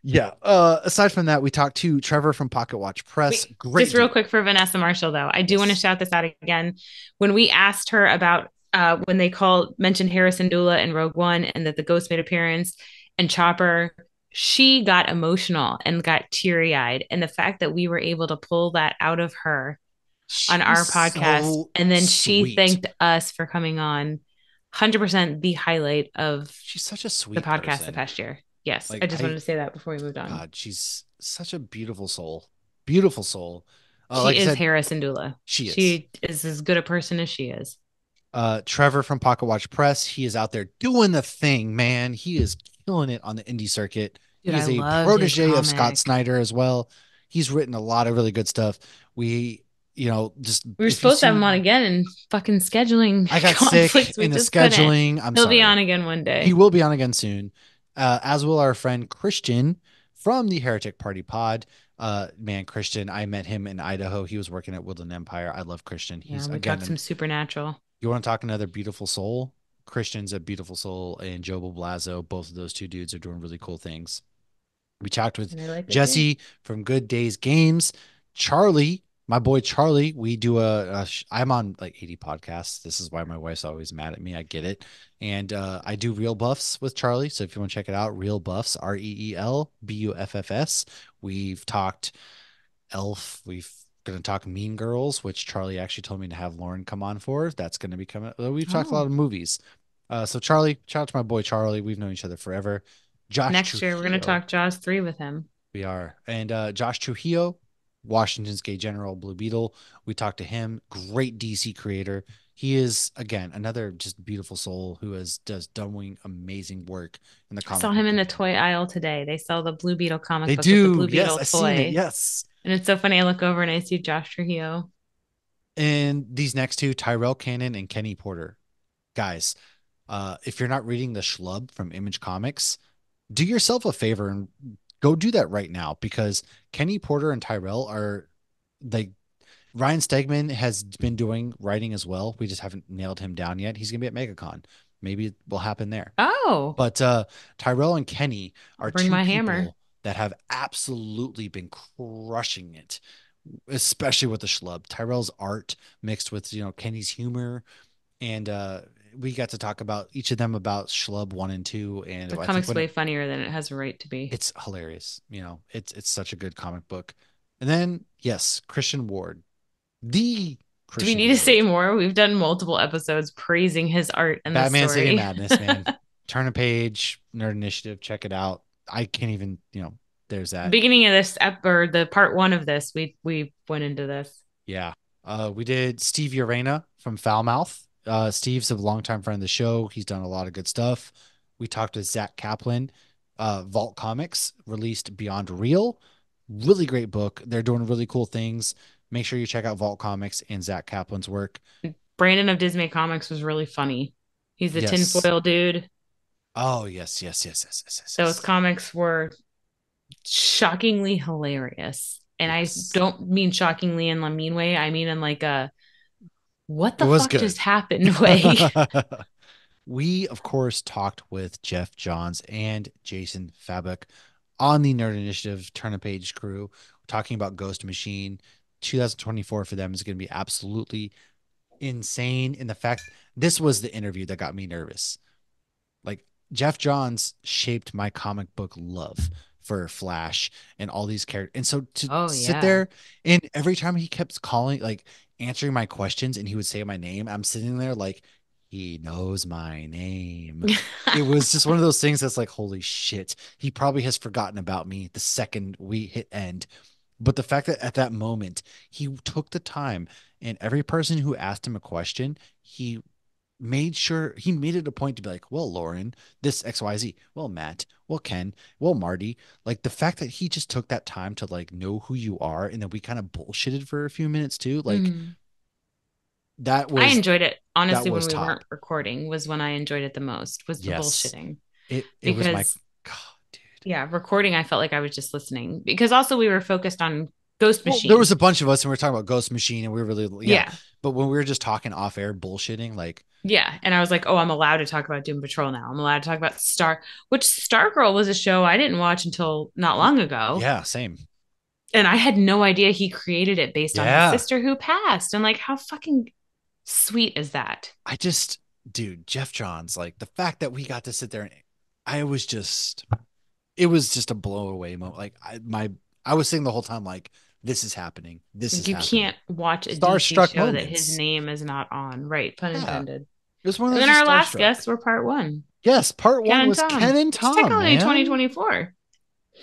yeah. Uh, aside from that, we talked to Trevor from Pocket Watch Press. Wait, Great. Just real quick for Vanessa Marshall, though, I do yes. want to shout this out again. When we asked her about uh, when they called mentioned Harrison Dula and Rogue One, and that the ghost made appearance and Chopper, she got emotional and got teary eyed, and the fact that we were able to pull that out of her She's on our podcast, so and then she thanked us for coming on hundred percent the highlight of she's such a sweet the podcast person. the past year. Yes, like, I just I, wanted to say that before we moved on. God, she's such a beautiful soul. Beautiful soul. Uh, she like is said, Harrison Dula. She is. She is as good a person as she is. Uh, Trevor from Pocket Watch Press, he is out there doing the thing, man. He is killing it on the indie circuit. Dude, He's I a protege of Scott Snyder as well. He's written a lot of really good stuff. We, you know, just we were supposed to have him on again and fucking scheduling. I got sick in the scheduling. I'm He'll sorry. be on again one day. He will be on again soon uh, as will our friend Christian from the Heretic Party Pod. Uh, man, Christian, I met him in Idaho. He was working at Woodland Empire. I love Christian. He's yeah, we again, got some supernatural. You want to talk another beautiful soul? Christian's a beautiful soul, and Joe Blazo. Both of those two dudes are doing really cool things. We talked with like Jesse from Good Days Games, Charlie my boy Charlie, we do a. a sh- I'm on like 80 podcasts. This is why my wife's always mad at me. I get it. And uh, I do Real Buffs with Charlie. So if you want to check it out, Real Buffs, R E E L B U F F S. We've talked Elf. We've going to talk Mean Girls, which Charlie actually told me to have Lauren come on for. That's going to be coming. Uh, we've oh. talked a lot oh. of movies. Uh, so Charlie, shout out to my boy Charlie. We've known each other forever. Josh. Next Trujillo. year, we're going to talk Jaws three with him. We are, and uh, Josh Trujillo Washington's Gay General Blue Beetle. We talked to him, great DC creator. He is again another just beautiful soul who has does doing amazing work in the comic. I saw him in the toy aisle today. They sell the Blue Beetle comic. They do. The Blue Beetle yes, toy. It, yes. And it's so funny. I look over and I see Josh Trujillo. And these next two, Tyrell Cannon and Kenny Porter, guys. Uh, if you're not reading the schlub from Image Comics, do yourself a favor and Go do that right now because Kenny Porter and Tyrell are like Ryan Stegman has been doing writing as well. We just haven't nailed him down yet. He's gonna be at MegaCon. Maybe it will happen there. Oh, but uh, Tyrell and Kenny are bring my hammer that have absolutely been crushing it, especially with the schlub. Tyrell's art mixed with you know Kenny's humor and uh we got to talk about each of them about Schlub one and two, and the I comic's way it, funnier than it has a right to be. It's hilarious. You know, it's it's such a good comic book. And then yes, Christian Ward, the. Christian Do we need Ward. to say more? We've done multiple episodes praising his art and Batman the story. City Madness, man. Turn a page, Nerd Initiative. Check it out. I can't even, you know, there's that. Beginning of this ep or the part one of this, we we went into this. Yeah. Uh, we did Steve Urena from Foul Mouth. Uh, Steve's a longtime friend of the show. He's done a lot of good stuff. We talked to Zach Kaplan, uh, Vault Comics released Beyond Real. Really great book. They're doing really cool things. Make sure you check out Vault Comics and Zach Kaplan's work. Brandon of Disney Comics was really funny. He's the yes. tinfoil dude. Oh yes, yes, yes, yes, yes. yes Those yes. comics were shockingly hilarious, and yes. I don't mean shockingly in a mean way. I mean in like a what the fuck good. just happened? Way. we, of course, talked with Jeff Johns and Jason Fabek on the Nerd Initiative Turn a Page crew, talking about Ghost Machine. 2024 for them is going to be absolutely insane. In the fact, this was the interview that got me nervous. Like Jeff Johns shaped my comic book love for Flash and all these characters. And so to oh, sit yeah. there and every time he kept calling, like answering my questions and he would say my name, I'm sitting there like, he knows my name. it was just one of those things that's like, holy shit, he probably has forgotten about me the second we hit end. But the fact that at that moment he took the time and every person who asked him a question, he made sure he made it a point to be like, well, Lauren, this XYZ, well, Matt, well, Ken, well, Marty. Like the fact that he just took that time to like know who you are and then we kind of bullshitted for a few minutes too. Like mm. that was I enjoyed it. Honestly, when we top. weren't recording was when I enjoyed it the most, was the yes. bullshitting. It, it because, was my God, dude. Yeah, recording I felt like I was just listening. Because also we were focused on Ghost Machine. Well, there was a bunch of us and we were talking about Ghost Machine and we were really yeah. yeah. But when we were just talking off air bullshitting, like Yeah. And I was like, Oh, I'm allowed to talk about Doom Patrol now. I'm allowed to talk about Star which Star Girl was a show I didn't watch until not long ago. Yeah, same. And I had no idea he created it based yeah. on his sister who passed. And like how fucking sweet is that? I just dude, Jeff Johns, like the fact that we got to sit there and I was just it was just a blow away moment. Like I, my I was sitting the whole time like this is happening. This is you happening. can't watch a Starstruck DC show moments. that his name is not on. Right, pun yeah. intended. It was one of and then our Starstruck. last guests were part one. Yes, part Ken one was Tom. Ken and Tom. It's technically, twenty twenty four.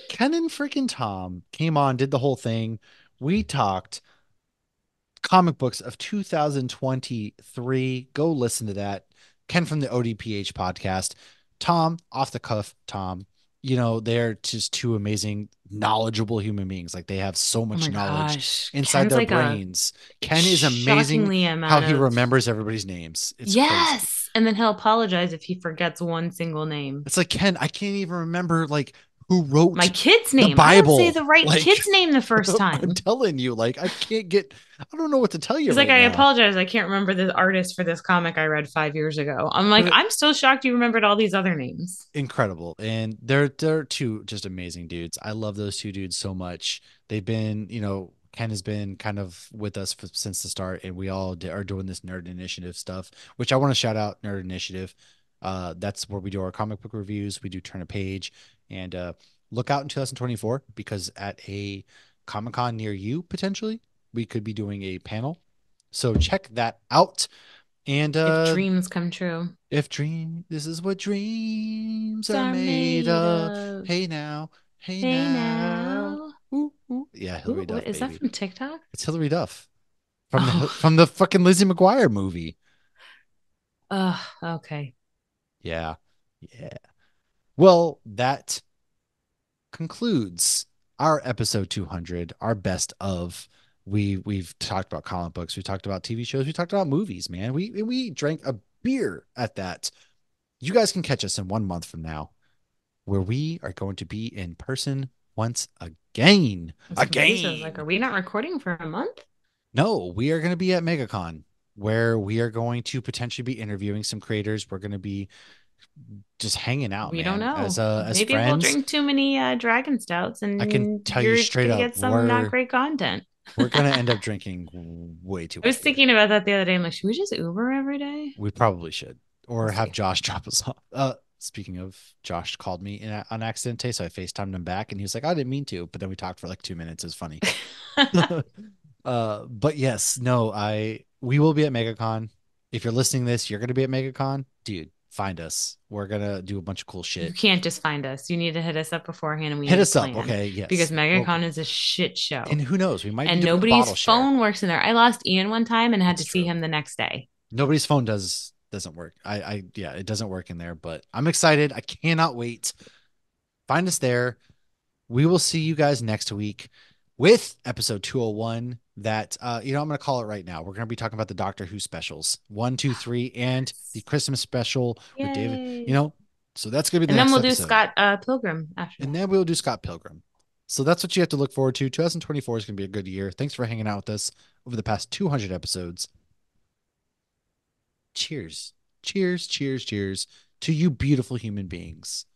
Ken and freaking Tom came on, did the whole thing. We talked comic books of 2023. Go listen to that. Ken from the ODPH podcast. Tom off the cuff. Tom you know they're just two amazing knowledgeable human beings like they have so oh much oh knowledge gosh. inside Ken's their like brains ken is amazing how he of... remembers everybody's names it's yes crazy. and then he'll apologize if he forgets one single name it's like ken i can't even remember like who wrote my kid's name. The Bible. I don't say the right like, kid's name the first time. I'm telling you, like I can't get. I don't know what to tell you. It's right like now. I apologize. I can't remember the artist for this comic I read five years ago. I'm like, but, I'm still shocked you remembered all these other names. Incredible, and they're they're two just amazing dudes. I love those two dudes so much. They've been, you know, Ken has been kind of with us for, since the start, and we all d- are doing this Nerd Initiative stuff, which I want to shout out Nerd Initiative. Uh, that's where we do our comic book reviews. We do turn a page. And uh, look out in 2024 because at a Comic Con near you, potentially, we could be doing a panel. So check that out. And uh, if dreams come true, if dream, this is what dreams are, are made, made of. of. Hey now, hey, hey now. now. Ooh, Yeah, Hillary ooh, Duff. What, is baby. that from TikTok? It's Hillary Duff from oh. the, from the fucking Lizzie McGuire movie. Oh, uh, okay. Yeah, yeah. Well, that concludes our episode 200, our best of. We we've talked about comic books, we talked about TV shows, we talked about movies. Man, we we drank a beer at that. You guys can catch us in one month from now, where we are going to be in person once again. Again, like, are we not recording for a month? No, we are going to be at MegaCon, where we are going to potentially be interviewing some creators. We're going to be just hanging out. We man. don't know. As, uh, as Maybe friends, we'll drink too many uh, dragon stouts, and I can tell you straight up, get some not great content. we're gonna end up drinking way too. I was thinking about that the other day. I'm like, should we just Uber every day? We probably should, or Let's have see. Josh drop us off. Uh, speaking of, Josh called me in, on accident today, so I Facetimed him back, and he was like, "I didn't mean to," but then we talked for like two minutes. It's funny. uh, but yes, no, I we will be at MegaCon. If you're listening this, you're gonna be at MegaCon, dude find us. We're gonna do a bunch of cool shit. You can't just find us. You need to hit us up beforehand, and we hit us up. Okay, yes. Because MegaCon okay. is a shit show, and who knows? We might and nobody's phone share. works in there. I lost Ian one time and had That's to true. see him the next day. Nobody's phone does doesn't work. I, I yeah, it doesn't work in there. But I'm excited. I cannot wait. Find us there. We will see you guys next week with episode 201 that uh, you know i'm going to call it right now we're going to be talking about the doctor who specials one two three and the christmas special Yay. with david you know so that's going to be the and then we'll episode. do scott uh, pilgrim after and then we'll do scott pilgrim so that's what you have to look forward to 2024 is going to be a good year thanks for hanging out with us over the past 200 episodes cheers cheers cheers cheers to you beautiful human beings